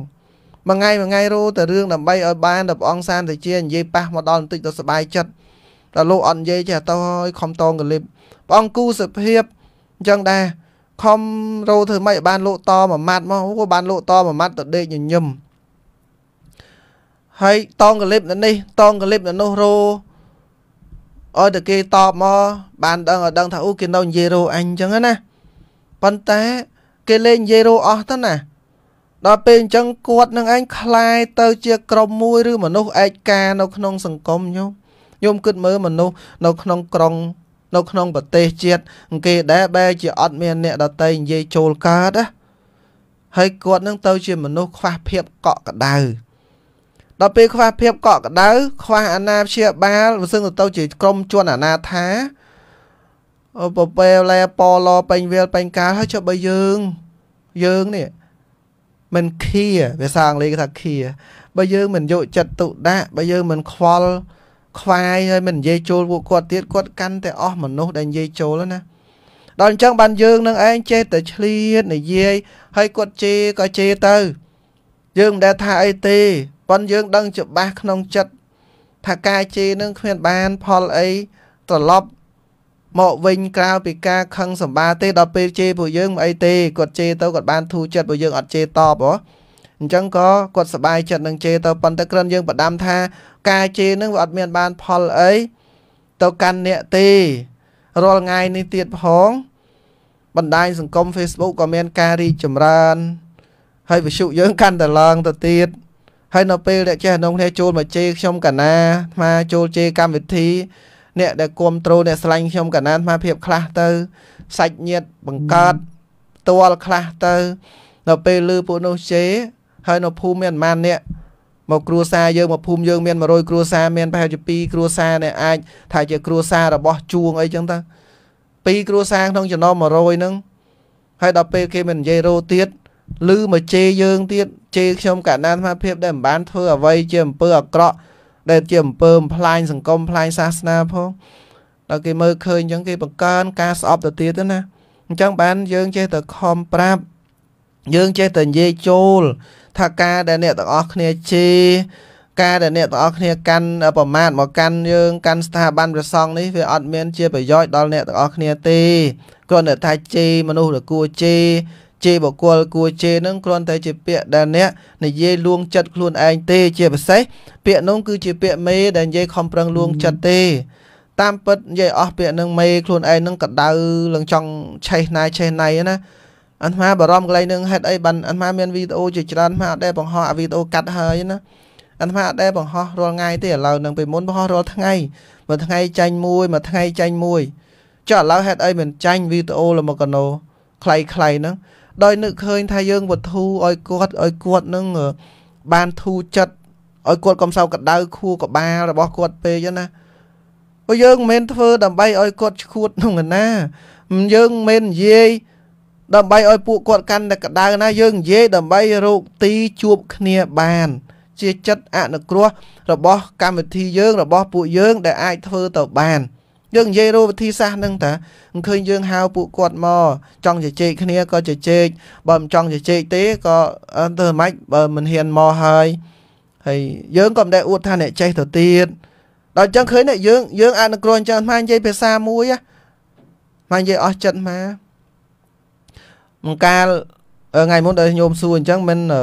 មួយថ្ងៃមួយថ្ងៃរੂតែរឿងដើម្បីឲ្យបានតែព្រះអង្គសានតិជានិយាយប៉ះមកដល់បន្តិចទៅសบายចិត្តតែលោកអត់និយាយចេះទៅឲ្យខំតងកលិបព្រះអង្គគូសុភាពអញ្ចឹងដែរខំរោធ្វើម៉េចបានលោកតមួយម៉ាត់មកអូបានលោកតមួយម៉ាត់ទៅដេកញញឹមហើយតងកលិបនៅនេះតងកលិបនៅនោះរោឲ្យតែគេតបមកបានដឹងឲ្យដឹងថាអូគេនៅនិយាយរោអញអញ្ចឹងណាប៉ុន្តែគេលេងនិយាយរោអស់ទៅណា ដល់ពេលអញ្ចឹងគាត់នឹងឯងคลายទៅជាក្រុមមួយ ឬមនុស្សឯកានៅក្នុង សង្គមញោមញោមគិតមើលមនុស្សនៅក្នុងក្រុង នៅក្នុងប្រទេសជាតិគេដែរបែរជាអត់មានអ្នកដតីនិយាយចូលកើតណាហើយគាត់នឹងទៅជាមនុស្សខ្វះភាពកក់ក្ដៅដល់ពេលខ្វះភាពកក់ក្ដៅខ្វះអាណាព្យាបាលមិនសឹងទៅជាក្រុមជនអាណាថាអូពពែលែប៉លពេញវាលពេញកាលហើយចុះបើយើងយើងនេះមិនឃៀភាសាអង់គ្លេសគេថាឃៀបើយើងមិនយកចិត្តទុកដាក់បើយើងមិនខ្វល់ខ្វាយហើយមិននិយាយចូលពួកគាត់ទៀតគាត់កាន់តែអស់មនុស្សដែលនិយាយចូលណាដល់អញ្ចឹងបានយើងនឹងឯងចេះតែឆ្លៀតនិយាយហើយគាត់ជេរក៏ជេរទៅយើងមិនដែលថាអីទេប៉ុនយើងដឹងច្បាស់ក្នុងចិត្តថាការជេរនឹងគ្មានបានផលអីត្រឡប់មកវិញក្រៅពីការខឹងសម្បា ទេដល់ពេលជេរពួកយើងមិនអីទេគាត់ជេរទៅគាត់បានធូរចិត្តពួកយើងអត់ជេរតបហ៎អញ្ចឹងក៏គាត់សប្បាយចិត្តនឹងជេរទៅប៉ុន្តែគ្រាន់យើងប្រដាំថា ការជេរនឹងវាអត់មានបានផលអីទៅកាន់អ្នកទេរាល់ថ្ងៃនេះទៀតផងបណ្ដាញសង្គម Facebook ក៏មានការរីកចម្រើន ហើយវិទ្យុយើងកាន់តែឡើងទៅទៀតហើយនៅពេលអ្នកចេះនងគ្នាចូលមកជេរខ្ញុំកណាអាមាចូលជេរកម្មវិធី អ្នកដែលគ្រប់ត្រូលអ្នកស្លាញ់ខ្ញុំកណាអាមាភាពខ្លះទៅសាច់ញាតបង្កើតផ្ទាល់ខ្លះទៅនៅពេលលើពួកនោះជេរហើយនៅភូមិមានប្រហែលអ្នកមកគ្រួសារយើងមកភូមិយើងមាន100គ្រួសារមានប្រហែលជា2គ្រួសារអ្នកអាចថាជាគ្រួសាររបស់ជួងអីចឹងទៅ2គ្រួសារក្នុងចំណោម100ហ្នឹងហើយ ដល់ពេលគេមិននិយាយរោទៀតឮមកជេរយើងទៀតជេរខ្ញុំកណ្ដាលអាភិបដែលមិនបានធ្វើអ្វីជាអំពើអាក្រក់ដែលជាអំពើបំផ្លាញសង្គមផ្លាញសាសនាផងដល់គេមើលឃើញអញ្ចឹងគេបង្កើនការស្អប់ទៅទៀតទៅណាអញ្ចឹងបានយើងចេះតែខំប្រាប់យើងចេះតែនិយាយចូលថាការដែលអ្នកទាំងអស់គ្នាជេរការដែលអ្នកទាំងអស់គ្នាកាន់ប្រមាថមកកាន់យើងកាន់ស្ថាប័នព្រះសង្ឃនេះវាអត់មានជាប្រយោជន៍ដល់អ្នកទាំងអស់គ្នាទេគ្រាន់តែថាជេរមនុស្សដែលគួរជេរជេរបុគ្គលគួរជេរនឹងគ្រាន់តែជាពាក្យដែលអ្នកនិយាយលួងចិត្តខ្លួនឯងទេជាពិសេសពាក្យនោះគឺជាពាក្យមេដែលនិយាយខំប្រឹងលួងចិត្តទេ តាមពិតនិយាយអស់ពាក្យនឹងមេខ្លួនឯងនឹងកដៅឡើងចង់ឆេះណាយឆេះណៃណាអាត្មាបារម្ភកន្លែងនឹងហេតុអីបានអាត្មាមានវីដេអូជាច្រើនអាត្មាអត់ដែលបង្ហោះអាវីដេអូកាត់ហើយណាអាត្មាអត់ដែលបង្ហោះរាល់ថ្ងៃទេឥឡូវនឹងពេលមុនបង្ហោះរាល់ថ្ងៃមួយថ្ងៃចាញ់មួយមួយថ្ងៃចាញ់មួយចុះឥឡូវហេតុអីមិនចាញ់វីដេអូលមកកណោខ្លីៗហ្នឹងដោយនឹកឃើញថាយើងវត្ថុឲ្យគាត់ឲ្យគាត់នឹងបានធូរចិត្តឲ្យគាត់កំសោកដៅខួរក្បាលរបស់គាត់ពេកណាព្រោះយើងមិនមែនធ្វើ ដើម្បីឲ្យគាត់ឈួតក្នុងណាយើងមិនមែននិយាយដើម្បីឲ្យពួកគាត់កាន់តែក្តៅណាយើងនិយាយដើម្បីរោគទីជួបគ្នាបាន ជាចិត្តអនុគ្រោះរបស់កម្មវិធីយើង របស់ពួកយើងដែលអាចធ្វើទៅបាន។យើងនិយាយរូបវិធីសាស្ត្រហ្នឹងតាមិនឃើញយើងហៅពួកគាត់មកចង់ជជែកគ្នាក៏ជជែកបើមិនចង់ជជែកទេក៏អត់ធ្វើម៉េចបើមិនហ៊ានមកហើយហើយ យើងក៏មិនដែលអួតថាអ្នក ចេះទៅទៀតដល់អញ្ចឹងឃើញណាយើងយើងអនុគ្រោះអញ្ចឹងមកនិយាយភាសាមួយមកនិយាយអស់ចិត្តមកមកកាលថ្ងៃមុនដែលញោមសួរអញ្ចឹងមិនអឺ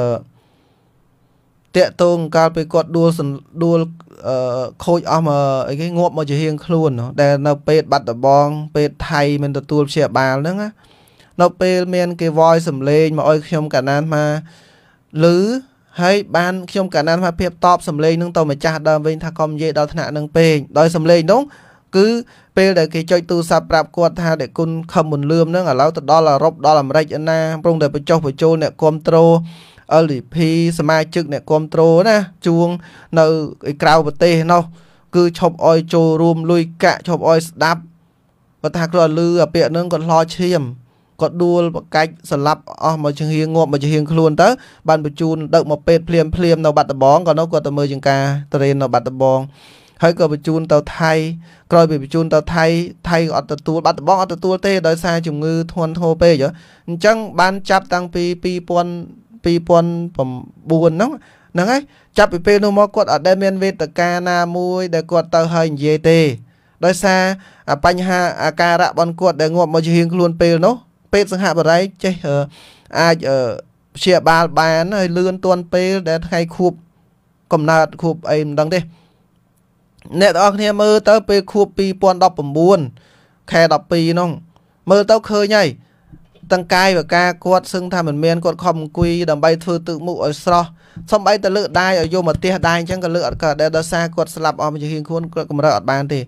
តាក់តងកាលពេលគាត់ដួលដួលខូចអស់មកអីគេងាប់មកជាហៀងខ្លួនដែលនៅ ពេទ្យបាត់ដំបង ពេទ្យថៃមិនទទួលព្យាបាលហ្នឹងណានៅពេលមាន គេ voice សំឡេងមកឲ្យខ្ញុំកណានថាឮហើយបានខ្ញុំកណានថាភាពតបសំឡេងនឹងទៅម្ចាស់ដើមវិញ ថាកុំនិយាយដល់ថ្នាក់នឹងពេកដោយសំឡេងនោះគឺពេលដែលគេចុចទូរស័ព្ទប្រាប់គាត់ថាអ្នកគុណខំមុនលឿមនឹងឥឡូវទៅដល់អឺរ៉ុបដល់អាមេរិកឯណាប្រងតែបញ្ចុះបញ្ចូលអ្នកគ្រប់ត្រូល LDP សមាជិកអ្នកគ្រប់គ្រងណាជួងនៅក្រៅប្រទេសនោះគឺឈប់អោយចូលរួមលុយកាក់ឈប់អោយស្ដាប់បើថាគ្រាន់លឺអាពាក្យហ្នឹងគាត់လှឈាមគាត់ដួលបកាច់សន្លប់អស់មកជាហៀងងាប់មកជាហៀងខ្លួនទៅបានបញ្ជូនដឹកមកពេទ្យភ្លាមភ្លាមនៅ បាត់ដំបងក៏នោះគាត់ទៅមើលជាងការតរេននៅបាត់ដំបងហើយក៏បញ្ជូនទៅថៃ ក្រោយពីបញ្ជូនទៅថៃ ថៃក៏អត់ទទួលបាត់ដំបងអត់ទទួលទេដោយសារជំងឺធ្ងន់ធ្ងរពេកអញ្ចឹងបានចាប់តាំងពី2000 2009ហ្នឹងហ្នឹងហើយចាប់ពីពេលនោះមកគាត់អត់ដែលមានវេទកាណាមួយដែលគាត់ទៅហើយនិយាយទេដោយសារបញ្ហាអាការៈបនគាត់ដែលងាប់មកជារៀងខ្លួនពេលនោះពេទ្យសង្ហបរិយចេះអាចព្យាបាលបានហើយលឿនទាន់ពេលដែលថ្ងៃខួបកំណើតខួបអីមិនដឹងទេអ្នកទាំងអស់គ្នាមើលទៅពេលខួប2019ខែ12ហ្នឹងមើលទៅឃើញហើយទាំងកាយវាកាគាត់សឹងថាមិនមានគាត់ខំអង្គុយដើម្បីធ្វើទឹកមុខឲ្យស្រស់សំបីតលើកដៃឲ្យយកមកទៀះដៃអញ្ចឹងក៏លើកអត់ក៏ដែលដោយសារគាត់ស្លាប់អស់មួយជាហៀងខ្លួនគាត់កម្រើអត់បានទេ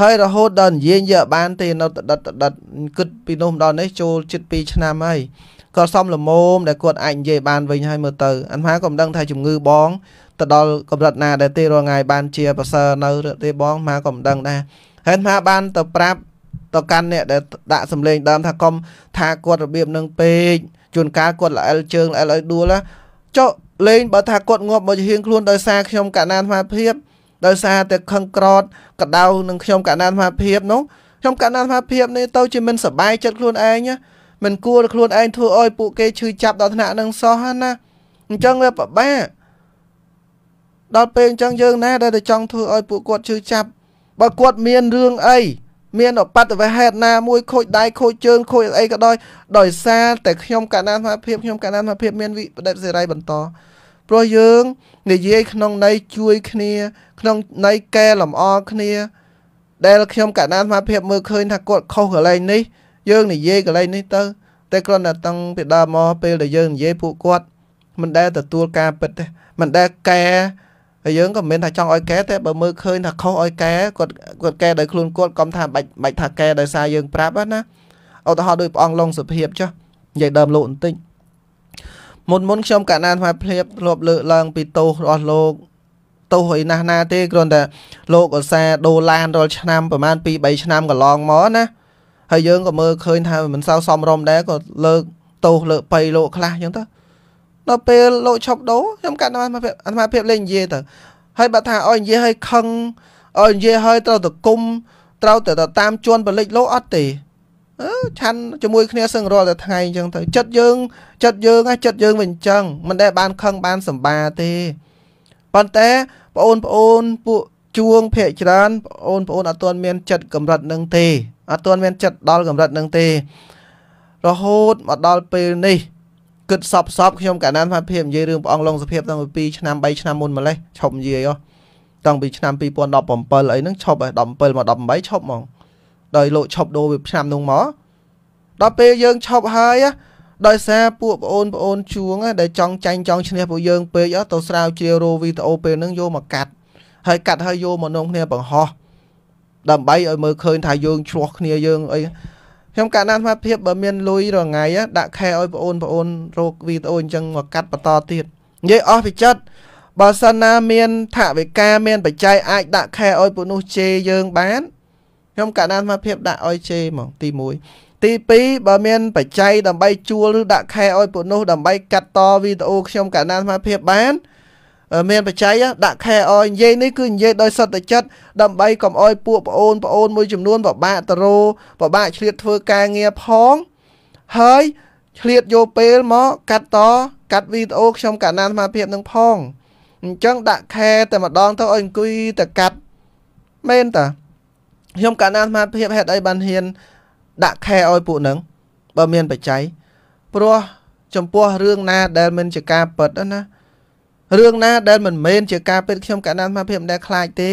ហើយរហូតដល់និយាយយកបានទេនៅដិតដិតគិតពីនោះដល់នេះចូលជិត2ឆ្នាំហើយក៏សំលមមដែលគាត់អាចនិយាយបានវិញហើយមើលទៅអាត្មាក៏មិនដឹងថាជំងឺបងទៅដល់កម្រិតណាដែលទេរាល់ថ្ងៃបានជាប្រសើរនៅទេបងអាត្មាក៏មិនដឹងដែរហើយអាត្មាបានទៅប្រាប់ទៅកាន់អ្នកដែលដាក់សម្លេងដើមថាកុំថាគាត់របៀបនឹងពេកជួនកាលគាត់ល្អិលជើងល្អិលឲ្យដួលចុះលេងបើថាគាត់ងាប់មកជាងខ្លួនដោយសារខ្ញុំកណ្ដាលអាត្មាភាពដោយសារតែខឹងក្រោតកដៅនឹងខ្ញុំកណ្ដាលអាត្មាភាពនោះខ្ញុំកណ្ដាលអាត្មាភាពនេះទៅជាមិនសប្បាយចិត្តខ្លួនឯងមិនគួរខ្លួនឯងធ្វើឲ្យពួកគេឈឺចាប់ដល់ថ្នាក់នឹងសោះណាអញ្ចឹងវាពិបាកដល់ពេលអញ្ចឹងយើងណាដែលចង់ធ្វើឲ្យពួកគាត់ឈឺចាប់បើគាត់មានរឿងអីមានឧបតវហេតុណាមួយខូចដៃខូចជើងខូចអីក៏ដោយដោយសារតែខ្ញុំកណ្ដាលសមភាពខ្ញុំកណ្ដាលសមភាពមានវិបដិសេរីបន្តព្រោះយើងនិយាយក្នុងន័យជួយគ្នា ក្នុងន័យកែលម្អគ្នា ដែល ខ្ញុំកណ្ដាលសមភាពមើលឃើញថាគាត់ ខុសកន្លែងនេះយើងនិយាយកន្លែងនេះទៅតែគ្រាន់តែតាំងពីដើមមកពេលដែលយើងនិយាយពួកគាត់មិនដែលទទួលការពិតទេមិនដែលកែហើយយើងក៏មិនមែនថាចង់ឲ្យកែទេបើមើលឃើញថាខុសឲ្យកែគាត់គាត់កែដោយខ្លួនគាត់កុំថាបាច់បាច់ថាកែដោយសារយើងប្រាប់ណាឧទាហរណ៍ដោយព្រះអង្គឡុងសុភាពចុះនិយាយដើមលោកបន្តិចមុនមុនខ្ញុំកាលណាថ្មភ្លាបធ្លាប់លើកឡើងពីទោសរបស់លោកទោសអីណាស់ណាទេគ្រាន់តែលោកឧស្សាហ៍ដូរឡានរាល់ឆ្នាំប្រហែល2 3ឆ្នាំកន្លងមកណាហើយយើងក៏មើលឃើញថាមិនសូវសមរម្យដែរក៏លើកទោសលើកបៃលោកខ្លះអញ្ចឹងទៅដល់ពេលលោកឈប់ដូរខ្ញុំកាត់អាមាភិបអាមាភិបលេងនិយាយទៅហើយបើថាឲ្យនិយាយឲ្យខឹងឲ្យនិយាយឲ្យត្រូវទៅគុំ ត្រូវតែទៅតាមជន់បលិចលោកអត់ទេអឺឆាន់ជាមួយគ្នាសឹងរាល់តែថ្ងៃអញ្ចឹងទៅចិត្តយើង ចិត្តយើងហ្នឹងចិត្តយើងវាអញ្ចឹងមិនដែលបានខឹងបានសម្បាទេប៉ុន្តែបងអូនបងអូនពួកជួងភាកច្រើនបងអូនបងអូនអត់ទាន់មាន ចិត្តកម្រិតនឹងទេអត់ទាន់មានចិត្តដល់កម្រិតនឹងទេ រហូតមកដល់ពេលនេះគិតសពសពខ្ញុំកាលណាថាភាពនិយាយរឿងព្រះអង្គលងសភាពតាំងពី2ឆ្នាំ3ឆ្នាំមុនម្លេះឈប់និយាយអស់តាំងពីឆ្នាំ2017អីហ្នឹងឈប់17មក18ឈប់ហ្មងដោយលោកឈប់ដូរវាឆ្នាំនោះមកដល់ពេលយើងឈប់ហើយដោយសារពួកប្អូនប្អូនជួងដែលចង់ចាញ់ចង់ឈ្នះពួកយើងពេកទៅស្រាវជ្រាវរោវីដេអូពេលហ្នឹងយកមកកាត់ហើយកាត់ហើយយកមកនំគ្នាបង្ហោះដើម្បីឲ្យមើលឃើញថាយើងឆ្លោះគ្នាយើងអីខ្ញុំកាលណាអាត្មាភាពបើមានលុយរងៃដាក់ខែឲ្យបងអូនបងអូនរកវីដេអូអញ្ចឹងមកកាត់បន្តទៀតនិយាយអស់ពីចិត្តបើសិនណាមានថវិកាមានបច្ច័យអាចដាក់ខែឲ្យពួកនោះជេរយើងបានខ្ញុំកាលណាអាត្មាភាពដាក់ឲ្យជេរហ្មងទី1ទី2បើមានបច្ច័យដើម្បីជួលឬដាក់ខែឲ្យពួកនោះដើម្បីកាត់តវីដេអូខ្ញុំកាលណាអាត្មាភាពបានមានបច្ច័យដាក់ខែអយនិយាយនេះគឺនិយាយដោយសត្វតែចិត្តដើម្បីកុំអយពួកប្អូនប្អូនមួយចំនួនពិបាកតរោពិបាកឆ្លៀតធ្វើការងារផង ហើយឆ្លៀតយកពេលមកកាត់តកាត់វីដេអូខ្ញុំកណ្ណានសមាភិបនឹងផងអញ្ចឹងដាក់ខែតែម្ដងទៅអយអង្គុយតែកាត់មែនតាខ្ញុំកណ្ណានសមាភិបហេតុអីបានហ៊ាន ដាក់ខែអយពួកនឹងបើមានបច្ច័យព្រោះចំពោះរឿងណាដែលមិនជាការពិតណារឿងណាដែលមិនមែនជាការពិតខ្ញុំកណ្ដាលអាត្មាភាពមិនដែលខ្លាចទេ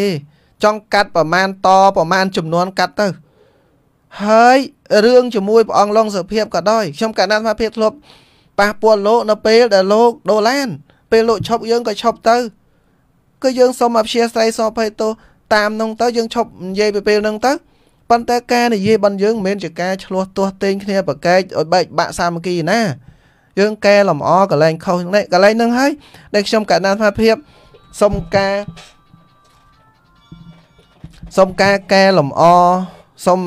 ចង់កាត់ប្រមាណតប្រមាណចំនួនកាត់ទៅហើយរឿងជាមួយព្រះអង្គឡុងសុភាពក៏ដោយខ្ញុំកណ្ដាលអាត្មាភាពធ្លាប់ប៉ះពាល់លោកនៅពេលដែលលោកដូឡានពេលលោកឈប់យើងក៏ឈប់ទៅគឺយើងសូមអព្យាស្រ័យសោភ័យទោសតាមនោះទៅយើងឈប់និយាយពីពេលនោះទៅប៉ុន្តែការនិយាយបនយើងមិនមែនជាការឆ្លោះទាស់ទែងគ្នាប្រកែកឲ្យបែកបាក់សាមគ្គីណាយើងកែលម្អកន្លែងខុសនេះកន្លែងហ្នឹងហើយដែលខ្ញុំកណ្ដាលថាភាពសុំការសុំការកែលម្អសុំ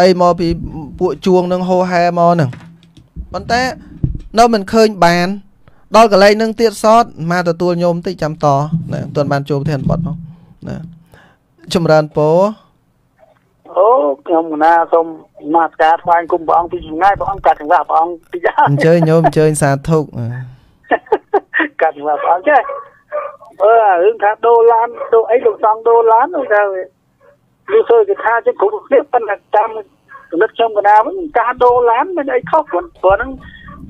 អីមកពីពួកជួងនឹងហោហែមកហ្នឹងប៉ុន្តែនៅមិនឃើញបានដល់កន្លែងនឹងទៀតសតមកទទួលញោមតិចចាំតណាមិនទាន់បានចូលប្រធានបတ်ផងណាចម្រើនពរអូខ្ញុំណាសូមណាស់ការថ្វាយគុំព្រះអង្គពីចម្ងាយព្រះអង្គកាត់ចង្វាក់ព្រះអង្គពីអញ្ជើញញោមអញ្ជើញសាធុកាត់ចង្វាក់ព្រះអង្គចេះអឺរឿងថាដូឡានដូអីលោកសង់ដូឡាននោះថាវាសើគេថាចឹងគ្រប់គ្នាប៉ុន្តែតាមចំណិតខ្ញុំកណាវិញការដូឡានមិនអីខុសព្រោះព្រោះហ្នឹង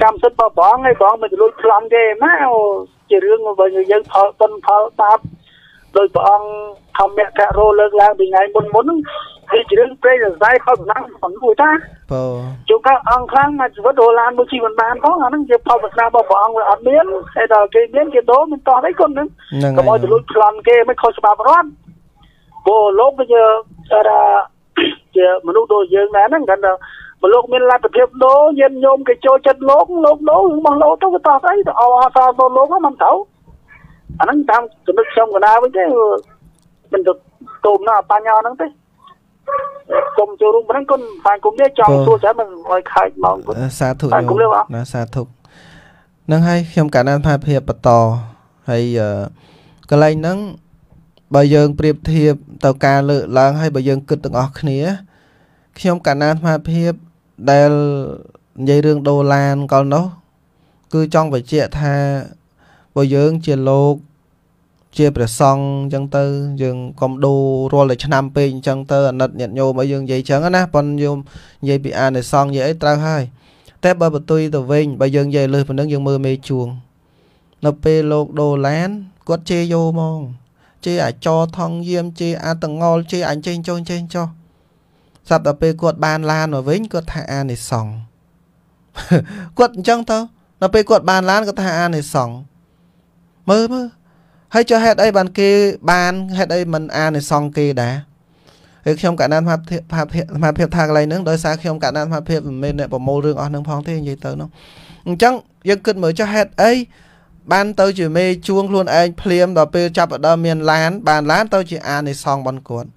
កម្មសិទ្ធិរបស់ព្រះអង្គឯងព្រះអង្គមិនលួចប្លន់ទេណាអូជារឿងរបស់យើងផលប៉ុនផលបាបដោយព្រះអង្គធម្មករោលើកឡើងពីថ្ងៃមុនមុនហ្នឹងហើយជ្រឿនព្រៃរស្ដាយខោសំណាំផងគួរតាបើជួយកអង្គខ្លាំងមកជីវិតដុល្លារមួយជីវិតបានផងអាហ្នឹងជាផលប្រសារបស់ព្រះអង្គវាអត់មានហើយដល់គេមានគេដូរមានតោះអីគុណហ្នឹងកុំឲ្យទៅលួចប្លន់គេមិនខុសច្បាប់រដ្ឋព្រោះលោកវាជាថាជាមនុស្សដូចយើងដែរហ្នឹងគាត់ថាបើលោកមានលទ្ធភាពដូរយានយមគេចូលចិត្តលោកលោកដូររបស់លោកទៅវាតោះស្អីទៅអោអសោទៅលោកហ្នឹងមិនត្រូវអាហ្នឹងតាមចំណុចខ្ញុំកណ្ដាលវិញទេមិនទៅទុំណាបញ្ញោហ្នឹងទេគុំចូលរួមប៉ុណ្ណឹងគុណសាយគុំនេះចង់សួរច្រើនមិនអោយខាច់មកគុណសាធុគុំលើណាសាធុនឹងហើយខ្ញុំកណ្ដាលថាភាពបន្តហើយកន្លែងហ្នឹងបើយើងប្រៀបធៀបទៅការលើកឡើងហើយបើយើងគិតទាំងអស់គ្នាខ្ញុំកណ្ដាលអាភាពដែលនិយាយរឿងដុល្លារកលនោះគឺចង់បញ្ជាក់ថាបើយើងជាលោកជាព្រះសង្ឃអញ្ចឹងទៅយើងកុំដូររាល់តែឆ្នាំពេកអញ្ចឹងទៅអាណិតញាតញោមឲ្យយើងនិយាយអញ្ចឹងណាប៉ុនយើងនិយាយពីអានិសង្ឃនិយាយអីត្រូវហើយតែបើបន្ទុយទៅវិញបើយើងនិយាយលើប៉ុណ្ណឹងយើងមើលមេជួងនៅពេលលោកដូឡានគាត់ជេរយោហ្មងជេរអាចរថងយាមជេរអាតងល់ជេរអញចេញចុះចេញចុះស្រាប់តែពេលគាត់បានឡានមកវិញគាត់ថាអានិសង្ឃគាត់អញ្ចឹងទៅដល់ពេលគាត់បានឡានគាត់ថាអានិសង្ឃមើលមើលហើយចុះហេតុអីបានគេបានហេតុអីមិនអានិសងគេដែរហើយខ្ញុំកណ្ដាលសមាភិបសមាភិបថាកន្លែងហ្នឹងដោយសារខ្ញុំកណ្ដាលសមាភិបមិនមែនអ្នកប្រមូលរឿងអស់ហ្នឹងផងទេនិយាយទៅនោះអញ្ចឹងយើងគិតមើលចុះហេតុអីបានទៅជាមេជួងខ្លួនឯងភ្លាមដល់ពេលចាប់ដើមមានឡានបានឡានទៅជាអានិសងបនគាត់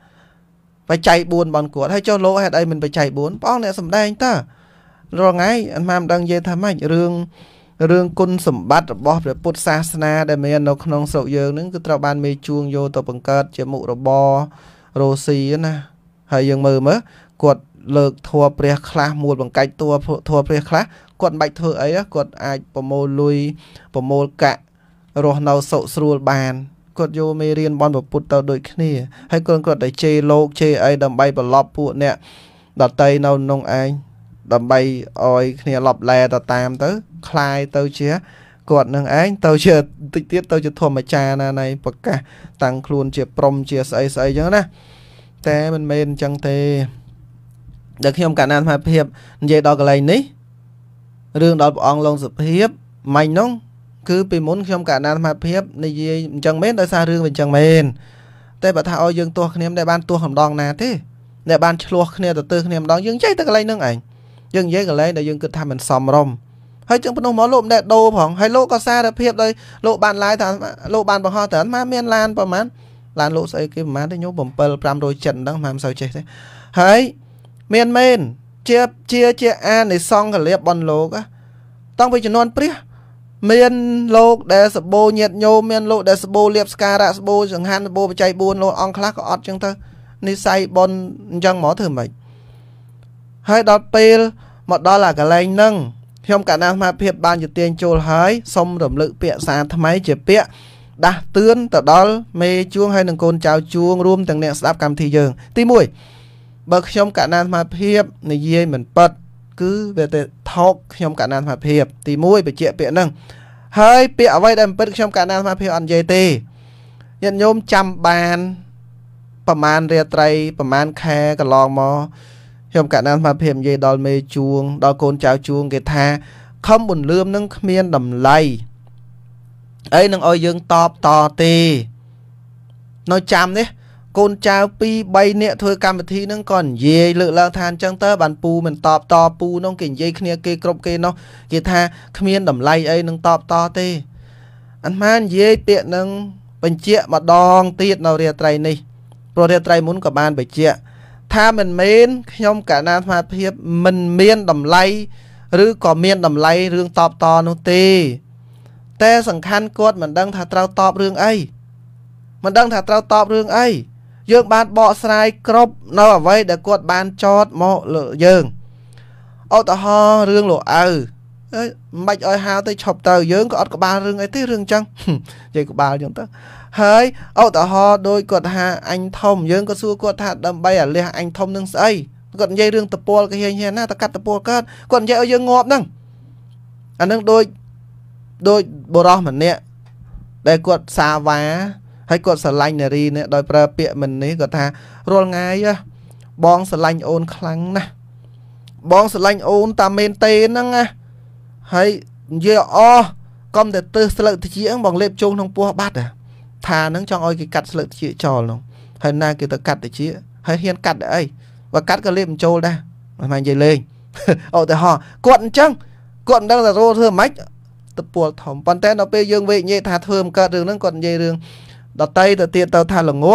បច្ច័យ4បនគាត់ហើយចុះលោកហេតុអីមិនបច្ច័យ4បងអ្នកសំដែងតើរងថ្ងៃអាត្មាមិនដឹងនិយាយថាម៉េចរឿងរឿងគុណសម្បត្តិរបស់ព្រះពុទ្ធសាសនាដែលមាននៅក្នុងស្រុកយើងហ្នឹងគឺត្រូវបានមេជួងយកទៅបង្កើតជាមុខរបររ៉ូស៊ីណាហើយយើងមើលមើលគាត់លើកធัวព្រះខ្លះមូលបង្កាច់តួធัวព្រះខ្លះគាត់មិនបាច់ធ្វើអីគាត់អាចប្រមូលលុយប្រមូលកាក់រស់នៅសុខស្រួលបាន គាត់យកមេរៀនបនពុទ្ធទៅដូចគ្នា ហើយគាត់គាត់តែជេរលោកជេរអីដើម្បីប្រឡប់ពួកអ្នកដតីនៅក្នុងឯងដើម្បីឲ្យគ្នាឡប់ឡែទៅតាមទៅคลายទៅជាគាត់នឹងឯងទៅជាតិចទៀតទៅជាធម្មចាណានៃប្រកាសតាំងខ្លួនជាព្រមជាស្អីស្អីចឹងណាតែមិនមែនអញ្ចឹងទេដែលខ្ញុំកណ្ដាលសមាភិបនិយាយដល់កន្លែងនេះរឿងដល់ព្រះអង្គលោកសុភិបម៉ាញ់នោះគឺពីមុនខ្ញុំកណ្ដាលសមាភិបនិយាយអញ្ចឹងមែនដោយសាររឿងវាអញ្ចឹងមែនតែបើថាឲ្យយើងទាស់គ្នាមិនបានទាស់ម្ដងណាទេដែលបានឆ្លោះគ្នាទៅទើសគ្នាម្ដងយើងចេះទៅកន្លែងហ្នឹងឯងយើងនិយាយកលែងដែលយើងគិតថាមិនសមរម្យហើយចឹងភ្នោះមកលោកមិនដែលដូរផងហើយលោកក៏សារភាពដោយលោកបានឡាយថាលោកបានបង្ហោះតើអាមានឡានប្រហែលឡានលោកស្អីគេប្រហែលទេញោម7 500ចិនហ្នឹងមិនសូវចេះទេហើយមានមែនជាជាជាអានិសង្ឃលៀបបនលោកតាំងពីជំនាន់ព្រះមានលោកដែលសបោញាតញោមមានលោកដែលសបោលៀបស្ការៈសបោចង្ហាន់សបោបច្ច័យ4លោកអង្គខ្លះក៏អត់ចឹងទៅនិស័យបនអញ្ចឹងមកធ្វើម៉េចហើយដល់ពេលមកដល់អាកន្លែងនឹងខ្ញុំកណាសមាភិបបានជទាញចូលហើយសូមរំលឹកពាក្យសាថ្មីជាពាក្យដាស់តឿនទៅដល់មេជួងហើយនិងកូនចៅជួងរួមទាំងអ្នកស្ដាប់កម្មវិធីយើង ទី1បើខ្ញុំកណាសមាភិបនិយាយមិនប៉ັດគឺវាតែថោកខ្ញុំកណាសមាភិបទី1បញ្ជាក់ពាក្យហ្នឹងហើយពាក្យអ្វីដែលមិនពិតខ្ញុំកណាសមាភិបអត់និយាយទេញាតិញោមចាំបានប្រមាណរាត្រីប្រមាណខែកន្លងមកខ្ញុំកណ្ដាលស្មារតីនិយាយដល់មេជួង ដល់កូនចៅជួងគេថាខំបន្លឿមនឹងគ្មានតម្លៃអីនឹងឲ្យយើងតបតទេនៅចាំនេះកូនចៅ2 3នាក់ធ្វើកម្មវិធីហ្នឹងក៏និយាយលើកឡើងថាអញ្ចឹងទៅបានពូមិនតបតពូនោះគេនិយាយគ្នាគេគ្រប់គេនោះគេថាគ្មានតម្លៃអីនឹងតបតទេអាត្មានិយាយពាក្យហ្នឹងបញ្ជាក់ម្ដងទៀតនៅរាត្រីនេះព្រោះរាត្រីមុនក៏បានបញ្ជាក់ថាមិនមែនខ្ញុំកាលណាអាភាពមិនមានតម្លៃឬក៏មានតម្លៃរឿងតបតនោះទេតែសង្ខាន់គាត់មិនដឹងថាត្រូវតបរឿងអីមិនដឹងថាត្រូវតបរឿងអីយើងបានបកស្រាយគ្រប់នៅអ្វីដែលគាត់បានចោតមកលើយើងឧទាហរណ៍រឿងលោកឪអើយមិនបាច់ឲ្យហាវទៅឈប់ទៅយើងក៏អត់ក្បាលរឿងអីទេរឿងចឹងនិយាយក្បាលចឹងទៅហើយឧទាហរណ៍ដូចគាត់ថាអញធំយើងក៏សួរគាត់ថាដើម្បីអាលះអញធំនឹងស្អីគាត់និយាយរឿងតពលគេហ៊ានហ៊ានណាតកាត់តពលកើតគាត់និយាយឲ្យយើងងាប់ហ្នឹងអានឹងដូចដូចបរោះម្នាក់ដែលគាត់សាវ៉ាហើយគាត់ស្រឡាញ់នារីនេះដោយប្រើពាក្យមិននេះគាត់ថារាល់ថ្ងៃបងស្រឡាញ់អូនខ្លាំងណាស់បងស្រឡាញ់អូនតាមែនទេហ្នឹងណាហើយនិយាយអស់កុំតែទើសស្លឹកត្រជាងបងលេបជុងក្នុងពោះបាត់ហ៎ថានឹងចង់ឲ្យគេកាត់ស្លឹកជាចោលនោះហើយណាគេទៅកាត់តិចហើយហ៊ានកាត់អីបើកាត់ក៏លេបមិនចូលដែរមិនមែននិយាយលេងអូតែហោះគាត់អញ្ចឹងគាត់មិនដឹងថារោធ្វើម៉េចទៅពលធំប៉ុន្តែដល់ពេលយើងវេញនិយាយថាធ្វើមិនកើតរឿងហ្នឹងគាត់និយាយរឿងដតីទៅទៀតទៅថាល្ងង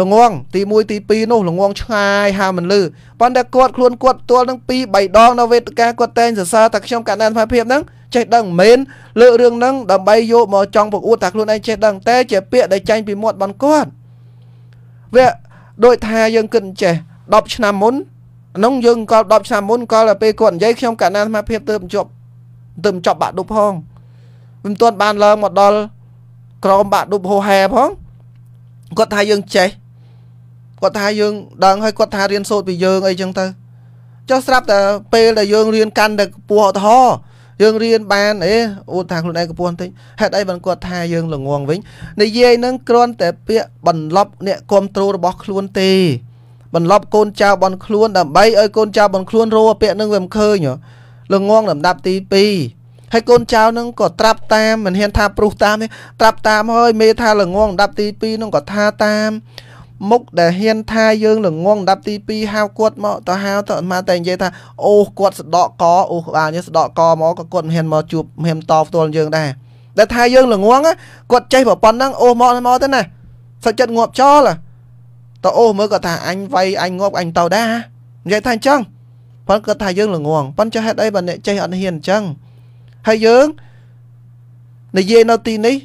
ល្ងងទី1ទី2នោះល្ងងឆ្ងាយហាមិនលឺប៉ុន្តែគាត់ខ្លួនគាត់ផ្ទាល់នឹង2 3ដងនៅវេទិកាគាត់តែងសរសើរថាខ្ញុំកណ្ដាលផាភិបហ្នឹងចេះដឹងមិនមែនលើករឿងហ្នឹងដើម្បីយកមកចង់បង្អួតថាខ្លួនឯងចេះដឹងតែជាពាក្យដែលចាញ់ពីមាត់បានគាត់វាដូចថាយើងគិតចេះ10ឆ្នាំមុនហ្នឹងយើងកល10ឆ្នាំមុនកលតែពេលគាត់និយាយខ្ញុំកាលណាអាភាពទៅបញ្ចប់ទៅបញ្ចប់បាក់ឌុបផងមិនទាន់បានឡើងមកដល់ក្រមបាក់ឌុបហោហែផងគាត់ថាយើងចេះគាត់ថាយើងដឹងហើយគាត់ថារៀនសូត្រពីយើងអីចឹងទៅចុះស្រាប់តែពេលដែលយើងរៀនកាន់តែពូឧទាហរណ៍យើងរៀនបានអេអូថាខ្លួនឯងកំពុះបន្តិចហេតុអីបានគាត់ថាយើងល្ងងវិញនិយាយនឹងគ្រាន់តែពាក្យបន្លប់អ្នកគ្រប់គ្រងរបស់ខ្លួនទេបន្លប់កូនចៅបនខ្លួនដើម្បីឲ្យកូនចៅបនខ្លួនរੋពាក្យនឹងវាមិនឃើញល្ងងលំដាប់ទី2ហើយកូនចៅនឹងក៏ត្រាប់តាមមិនហ៊ានថាព្រុសតាមទេត្រាប់តាមហើយមេថាល្ងងលំដាប់ទី2នឹងក៏ថាតាមមុខដែលហ៊ានថាយើងល្ងងដាប់ទី2ហៅគាត់មកទៅហៅទៅអាតែនិយាយថាអូគាត់ស្ដកកអូបានយើងស្ដកកមកក៏គាត់មិនហ៊ានមកជួបមិនហ៊ានតផ្ទាល់យើងដែរដែលថាយើងល្ងងគាត់ចេះប្រប៉ុណ្ណឹងអូមកមកទៅណាសាច់ចិត្តងាប់ចោលតើអូមើលគាត់ថាអញវាយអញងាប់អញទៅដែរនិយាយថាអញ្ចឹងប៉ុន្តែគាត់ថាយើងល្ងងប៉ុន្តែចេះហេតុអីបើអ្នកចេះអត់ហ៊ានអញ្ចឹងហើយយើងនិយាយនៅទីនេះ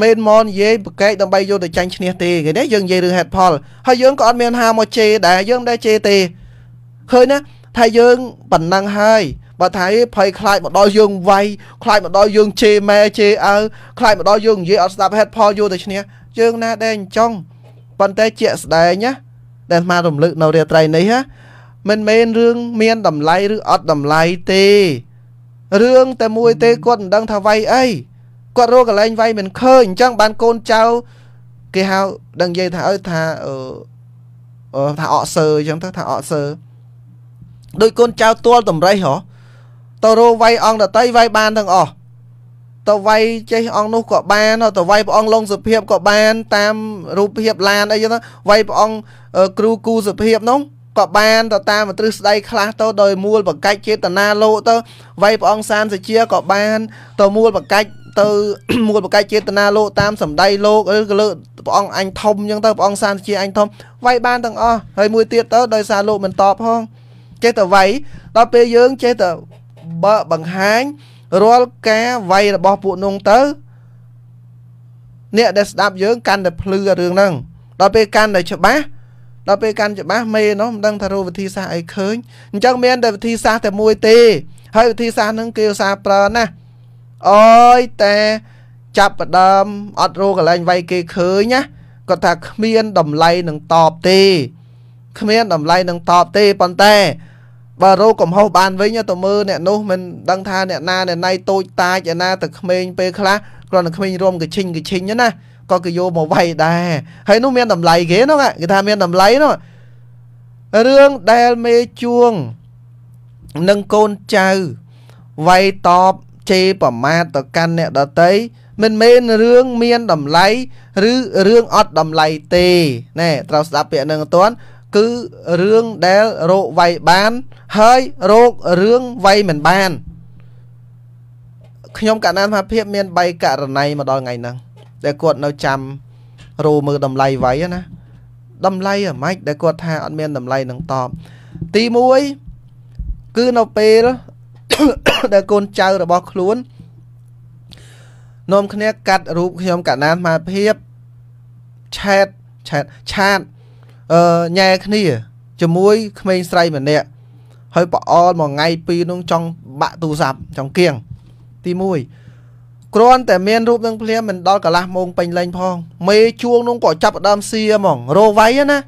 មិនមកនិយាយប្រកែកដើម្បីយកទៅចាញ់ឈ្នះទេគេនេះយើងនិយាយរឿងហេតុផលហើយយើងក៏អត់មានហាមកជេរដែរយើងមិនដែរជេរទេឃើញណាថាយើងប៉ុណ្ណឹងហើយបើថាភ័យខ្លាចមកដល់យើងវាយខ្លាចមកដល់យើងជេរម៉ែជេរអើខ្លាចមកដល់យើងនិយាយអត់ស្ដាប់ហេតុផលយកទៅឈ្នះយើងណាដែរអញ្ចឹងប៉ុន្តែជាក់ស្ដែងណាដែលមករំលឹកនៅរាត្រីនេះណាមិនមែនរឿងមានតម្លៃឬអត់តម្លៃទេរឿងតែមួយទេគាត់មិនដឹងថាវាយអីគាត់រកកន្លែងវាយមិនឃើញអញ្ចឹងបានកូនចៅគេហៅដឹងនិយាយថាឲ្យថាអឺថាអកសើអញ្ចឹងទៅថាអកសើដោយកូនចៅទាល់តម្រេះហ៎តរោវាយអង្គដតីវាយបានទាំងអស់តវាយចេះអង្គនោះក៏បានតវាយព្រះអង្គលងសុភាពក៏បានតាមរូបភាពឡានអីចឹងទៅវាយព្រះអង្គគ្រូគូសុភាពនោះក៏បានទៅតាមទ្រឹស្ដីខ្លះទៅដោយមូលបកាច់ចេតនាលោទៅវាយព្រះអង្គសានសជាក៏បានទៅមូលបកាច់ទៅមូលបកាយចេតនាលោកតាមសម្ដីលោកឬក៏លើព្រះអង្គអញធំអញ្ចឹងទៅព្រះអង្គសានជាអញធំវាយបានទាំងអស់ហើយមួយទៀតទៅដោយសារលោកមិនតបផងចេះតែវាយដល់ពេលយើងចេះតែបើបង្ហាញរាល់ការវាយរបស់ពួកនោះទៅអ្នកដែលស្ដាប់យើងកាន់តែភ្លឺរឿងហ្នឹងដល់ពេលកាន់តែច្បាស់ដល់ពេលកាន់ច្បាស់មេនោះមិនដឹងថារកវិធីសាស្ត្រអីឃើញអញ្ចឹងមានតែវិធីសាស្ត្រតែមួយទេ ហើយវិធីសាស្ត្រហ្នឹងគេឧស្សាហ៍ប្រើណាស់អើយតែចាប់ផ្ដើមអត់រកកន្លែងវាយគេឃើញណាគាត់ថាគ្មានតម្លៃនឹងតបទេគ្មានតម្លៃនឹងតបទេប៉ុន្តែបើរោកំហុសបានវិញទៅមើលអ្នកនោះមិនដឹងថាអ្នកណាអ្នកណៃតូចតាចអ្នកណាទៅក្មេងពេលខ្លះគ្រាន់តែក្មេងរំកឈិញកឈិញណាក៏គេយកមកវាយដែរហើយនោះមានតម្លៃគេនោះគេថាមានតម្លៃនោះរឿងដែលមេជួងនិងកូនចៅវាយតបជេរប្រមាថទៅកាន់អ្នកដតីមិនមែនរឿងមានតម្លៃឬរឿងអត់តម្លៃទេណែត្រូវស្ដាប់ពាក្យនឹងអត់គឺរឿងដែលរោគវាយបាន ហើយរោគរឿងវាយមិនបានខ្ញុំកណ្ដាលមហាភាពមាន3ករណីមកដល់ថ្ងៃហ្នឹងដែលគាត់នៅចាំរោមើលតម្លៃវាយណាតម្លៃអាម៉េចដែលគាត់ថាអត់មានតម្លៃនឹងតបទី1គឺនៅពេលដែលកូនចៅរបស់ខ្លួននាំគ្នាកាត់រូបខ្ញុំកណានស្មារភាពឆែតឆែតឆាតអឺញ៉ែគ្នាជាមួយក្មេងស្រីម្នាក់ហើយប្រអល់មួយថ្ងៃ ពីរនោះចង់បាក់ទូរស័ព្ទចង់គៀងទី1គ្រាន់តែមានរូបនឹងភ្លាមមិនដល់កន្លះម៉ោងពេញលេងផង មេជួងនោះក៏ចាប់ដើមសៀហ្មងរវៃណា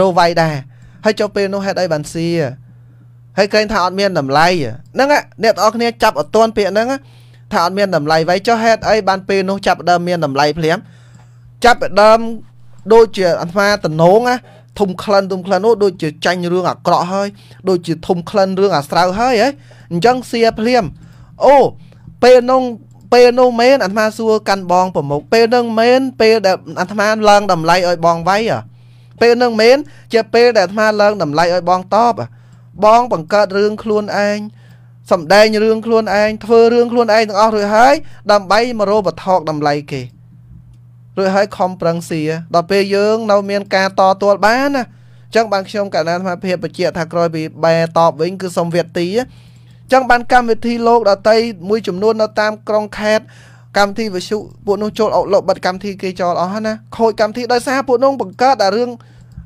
រវៃដែរហើយចុះពេលនោះហេតុអីបានសៀហើយឃើញថាអត់មានតម្លៃហ្នឹងអ្នកទាំងអស់គ្នាចាប់អត់ទាន់ពាក្យហ្នឹងថាអត់មានតម្លៃໄວចុះហេតុអីបានពេលនោះចាប់ដើមមានតម្លៃភ្លាមចាប់ដើមដូចជាអាត្មាតំណងណាធំក្លិនធំក្លិននោះដូចជាចាញ់រឿងអាក្រក់ហើយដូចជាធំក្លិនរឿងអាស្រាវហើយហ៎អញ្ចឹងសៀភ្លាមអូពេលនោះពេលនោះមែនអាត្មាសួរកាន់បងប្រមុខពេលនឹងមែនពេលដែលអាត្មាឡើងតម្លៃឲ្យបងវាយពេលនឹងមែនជាពេលដែលអាត្មាឡើងតម្លៃឲ្យបងតបបងបង្កើតរឿងខ្លួនឯងសម្ដែងរឿងខ្លួនឯងធ្វើរឿងខ្លួនឯងទាំងអស់រួចហើយដើម្បីមករោវត្ថុតម្លៃគេរួចហើយខំប្រឹងសៀដល់ពេលយើង នៅមានការតទល់បានណាចឹងបានខ្ញុំកណ្ដាលសមាភិបបញ្ជាក់ថាក្រោយពីបែតបវិញគឺសុំវេទីចឹងបានកម្មវិធីលោកដតីមួយចំនួននៅតាម ក្រុងខេត្តកម្មវិធីវិសុពួកនោះចូលអុកលុបបិទកម្មវិធីគេចោលអស់ណាខូចកម្មវិធីដោយសារពួកនោះបង្កើតតែរឿង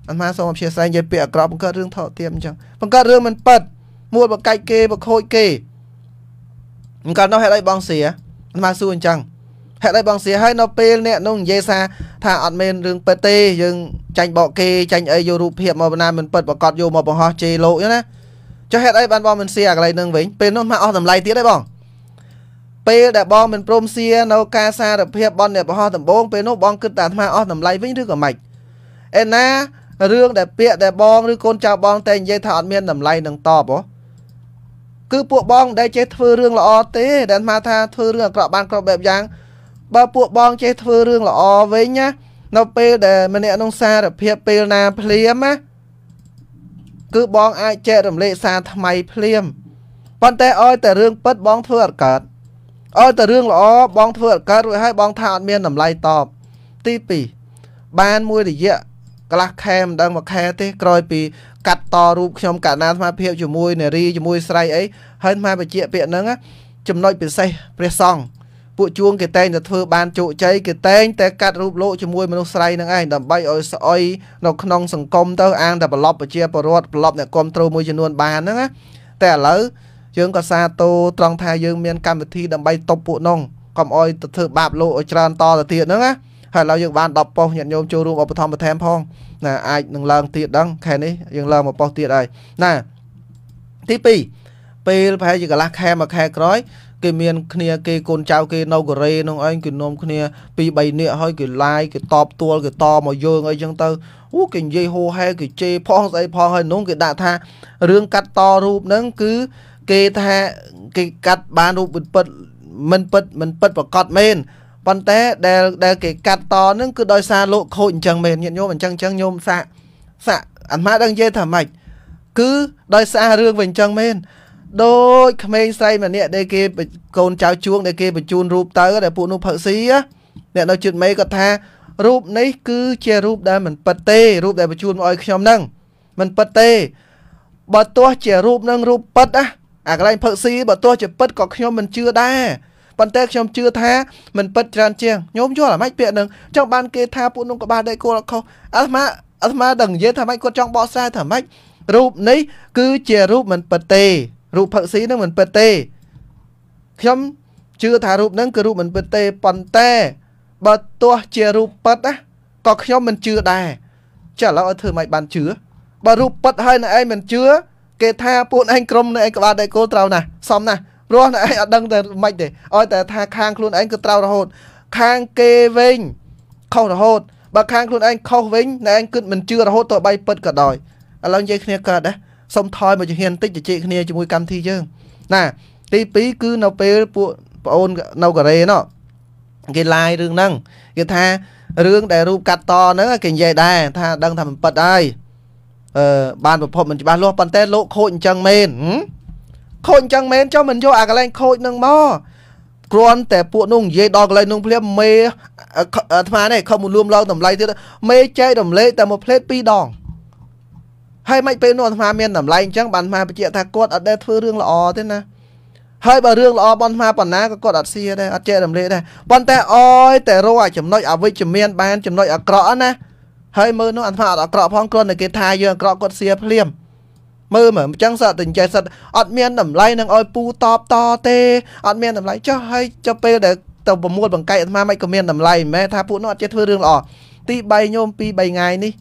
អាត្មាសូមអភ័យសែងនិយាយពាក្យអាក្រក់បង្កើតរឿងថោកទាបអញ្ចឹងបង្កើតរឿងមិនប៉ិតមួលបកាច់គេបខូចគេបង្កើតនោះហេតុអីបងសៀអាត្មាសួរអញ្ចឹងហេតុអីបងសៀហើយនៅ ពេលអ្នកនោះនិយាយថាថាអត់មានរឿងប៉ិតទេយើងចាញ់បកគេចាញ់អីយករូបភាពមកបណ្ណាមិនប៉ិតប្រកាសយកមកបង្ហោះជេរលោកណាចុះហេតុអីបានបងមិនសៀអាកន្លែងនឹងវិញពេលនោះមកអស់តម្លៃទៀតទេបងពេលដែលបងមិនព្រមសៀនៅការសារភាពបនអ្នកបរោះដំបងពេលនោះបងគិតតែអាត្មាអស់តម្លៃវិញឬក៏មិនអេណារឿងដែលពាក្យដែលបងឬកូនចៅបងតែនិយាយថាអត់មានតម្លៃនឹងតបហ៎គឺពួកបងមិនដែលចេះធ្វើរឿងល្អទេ ដែលថាថាធ្វើរឿងអាក្រក់បានគ្រប់បែបយ៉ាងបើពួកបងចេះធ្វើរឿងល្អវិញណានៅពេលដែលម្នាក់ក្នុងសារភាពពេលណាភ្លាមណាគឺបងអាចចែករំលែកសារថ្មីភ្លាមប៉ុន្តែអោយតែរឿងពិតបងធ្វើអត់កើតអោយតែរឿងល្អបងធ្វើអត់កើតរួចហើយបងថាអត់មានតម្លៃតបទី2បានមួយរយៈខ្លះខែមិនដឹងមួយខែទេក្រោយពីកាត់តរូបខ្ញុំកាលណាស្មារភាពជាមួយនារីជាមួយស្រីអីហើយស្មារបញ្ជាក់ពាក្យហ្នឹងចំណុចពិសេសព្រះសង្ឃពួកជួងគេតែងតែធ្វើបានជោគជ័យគេតែងតែកាត់រូបលោកជាមួយមនុស្សស្រីនឹងឯងដើម្បីឲ្យស្អុយនៅក្នុងសង្គមទៅអាងតែប្រឡប់ប្រជាពលរដ្ឋប្រឡប់អ្នកគ្រប់គ្រងមួយចំនួនបានហ្នឹងណាតែឥឡូវយើងក៏សាទរត្រង់ថាយើងមានកម្មវិធីដើម្បីតប់ពួកនងកុំអោយទៅធ្វើបាបលោកឲ្យច្រើនតទៅទៀតហ្នឹងណាហើយឥឡូវយើងបាន10ប៉ុស្តិ៍ញាតិញោមចូលរួមឧបត្ថម្ភបន្ថែមផងណាអាចនឹងឡើងទៀតដឹងខែនេះយើងឡើងមកប៉ុស្តិ៍ទៀតហើយណាទី2ពេលប្រហែលជាកន្លះខែមួយខែក្រោយគេមានគ្នាគេកូនចៅគេនៅកូរ៉េនោះឯងគេនាំគ្នា ពីរបីនាក់ហើយគេឡាយគេតបទួលគេតមកយើងអីចឹងទៅអូគេនិយាយហូហែគេជេរផុសស្អីផងហើយនោះគេដាក់ថារឿងកាត់តរូបហ្នឹងគឺគេថាគេកាត់បានរូបពិតមិនពិតមិនពិតប្រកបមែនប៉ុន្តែដែលដែលគេកាត់តនឹងគឺដោយសារលោកខូចអញ្ចឹងមែនញាតិញោមអញ្ចឹងអញ្ចឹងញោមសាក់សាក់អាត្មាដឹងនិយាយថាម៉េចគឺដោយសាររឿងវាអញ្ចឹងមែនដូចក្មេងស្រីម្នាក់ដែលគេកូនចៅជួងដែលគេបញ្ជូនរូបទៅដែលពួកនោះផឹកស៊ីអ្នកនៅជិតមេគាត់ថារូបនេះគឺជារូបដែលមិនពិតទេរូបដែលបញ្ជូនមកឲ្យខ្ញុំហ្នឹងមិនពិតទេបើទោះជារូបនឹងរូបពិតណាអាកន្លែងផឹកស៊ីបើទោះជាពិតក៏ខ្ញុំមិនជឿដែរប៉ុន្តែខ្ញុំជឿថាមិនពិតច្រើនជាងញោមយល់អាម៉េចពាក្យនឹងចង់បានគេថាពួកនោះក៏បានដេកគោលអត់ខុសអាត្មាអាត្មាដឹងនិយាយថាម៉េចគាត់ចង់បកស្រាយថាម៉េចរូបនេះគឺជារូបមិនពិតទេរូបផឹកស៊ីនឹងមិនពិតទេ ខ្ញុំជឿថារូបនឹងគឺរូបមិនពិតទេប៉ុន្តែបើទោះជារូបពិតណាក៏ខ្ញុំមិនជឿដែរចាឥឡូវឲ្យធ្វើម៉េចបានជឿបើរូបពិតហើយនៅឯងមិនជឿគេថាពួកឯងក្រុមនៅឯងក្បាលដៃគោត្រូវណាសមណាព្រោះឯងអត់ដឹងតែម៉េចទេឲ្យតែថាខាងខ្លួនឯងគឺត្រូវរហូតខាងគេវិញខុសរហូតបើខាងខ្លួនឯងខុសវិញណែឯងគិតមិនជឿរហូតទោះបីពិតក៏ដោយឥឡូវនិយាយគ្នាកើតណាសុំថយមកជំហានតិចជជែកគ្នាជាមួយកម្មវិធីយើងណាទី2គឺនៅពេលពួកប្អូននៅកូរ៉េណោះគេឡាយរឿងហ្នឹងគេថារឿងដែលរូបកាត់តហ្នឹងគេនិយាយដែរថាដឹងថាមិនប៉ិតហើយអឺបានប្រភពមិនច្បាស់លាស់ប៉ុន្តែលោកខូចអញ្ចឹងមែនហ៎ខូចអញ្ចឹងមែនចុះមិនយកអាកន្លែងខូចនឹងមកគ្រាន់តែពួកនោះនិយាយដល់កន្លែងនោះភ្លាមមេអាត្មានេះខំលួមឡងតម្លៃទៀតមេចែករំលែកតែមួយផ្លេតពីរដងហើយមិនពេលនោះអាត្មាមានតម្លៃអញ្ចឹងបានអាត្មាបញ្ជាក់ថាគាត់អត់ដែលធ្វើរឿងល្អទេណាហើយបើរឿងល្អបនអាត្មាប៉ុណ្ណាក៏គាត់អត់សៀដែរអត់ចែករំលែកដែរប៉ុន្តែអយតែរោអាចំណុចអវិជ្ជមាន បានចំណុចអាក្រក់ណាហើយមើលនោះអាត្មាអត់អាក្រក់ផងគ្រាន់តែគេថាយើងអាក្រក់គាត់សៀភ្លាមមើលមើលអញ្ចឹងសត្វតែចេះសត្វអត់មានតម្លៃនឹងឲ្យពូតបតទេអត់មានតម្លៃចុះហើយចុះពេលដែលទៅប្រមូលបង្កែកអាត្មាមិនក៏មានតម្លៃមែនថាពួកនោះអត់ចេះធ្វើរឿងល្អទី3ញោម2 3ថ្ងៃនេះ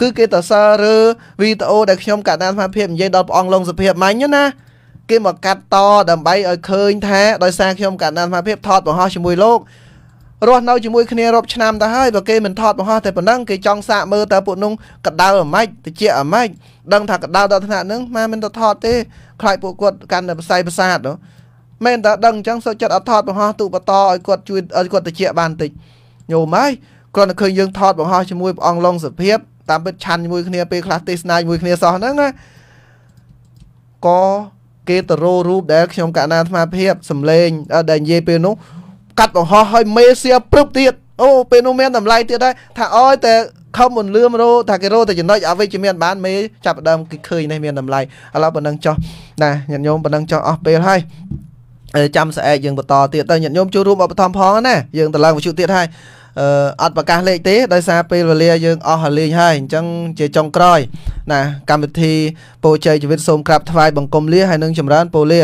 គឺគេតសើរើវីដេអូដែលខ្ញុំកណ្ដាលសមាភិបនិយាយដល់ព្រះអង្គលងសុភាពមិញណាគេមកកាត់តដើម្បីឲ្យឃើញថាដោយសារខ្ញុំកណ្ដាលសមាភិបថតបង្ហោះជាមួយលោករស់នៅជាមួយគ្នារាប់ឆ្នាំទៅហើយបើគេមិនថតបង្ហោះតែប៉ុណ្ណឹងគេចង់សាកមើលតើពួកនោះកដៅអាម៉េចតិចអាម៉េចដឹងថាកដៅដល់ថ្នាក់ហ្នឹងម៉ែមិនទៅថតទេខ្លាចពួកគាត់កាន់តែផ្សៃផ្សាតមែនតើដឹងអញ្ចឹងសូចចិត្តអត់ថតបង្ហោះទូបតឲ្យគាត់ជួយឲ្យគាត់តិចបានតិចញោមហើយគាត់នឹងឃើញយើងថតបង្ហោះជាមួយព្រះអង្គឡុងសុភាពតាមពិតឆាន់ជាមួយគ្នាពេលខ្លះទេសនាជាមួយគ្នាសោះហ្នឹងណាក៏គេទៅរោរូបដែលខ្ញុំកាលណាអាត្មាភាពសំលេងដែលនិយាយពេលនោះកាត់បង្ហោះឲ្យមេសៀព្រឹបទៀតអូពេលនោះមានតម្លៃទៀតដែរថាអើយតែខំមិនលឿមរោថាគេរោតែចំណុចអវិជ្ជមានបានមេចាប់ដើមគេឃើញនេះមានតម្លៃឥឡូវប៉ុណ្ណឹងចោះណាញាតិញោមប៉ុណ្ណឹងចោះអស់ពេលហើយចាំស្អែកយើងបន្តទៀតទៅញាតិញោមចូលរួមឧបត្ថម្ភផងណាយើងទៅឡើងវិទ្យុទៀតហើយអឺអត់ប្រកាសលេខទេដោយសារពេលវេលា យើងអស់ហើយលេងហើយអញ្ចឹងជាចុងក្រោយ ណាកម្មវិធីពោជ័យជីវិតសូមក្រាបថ្វាយបង្គំលាហើយនឹងចម្រើនពោលា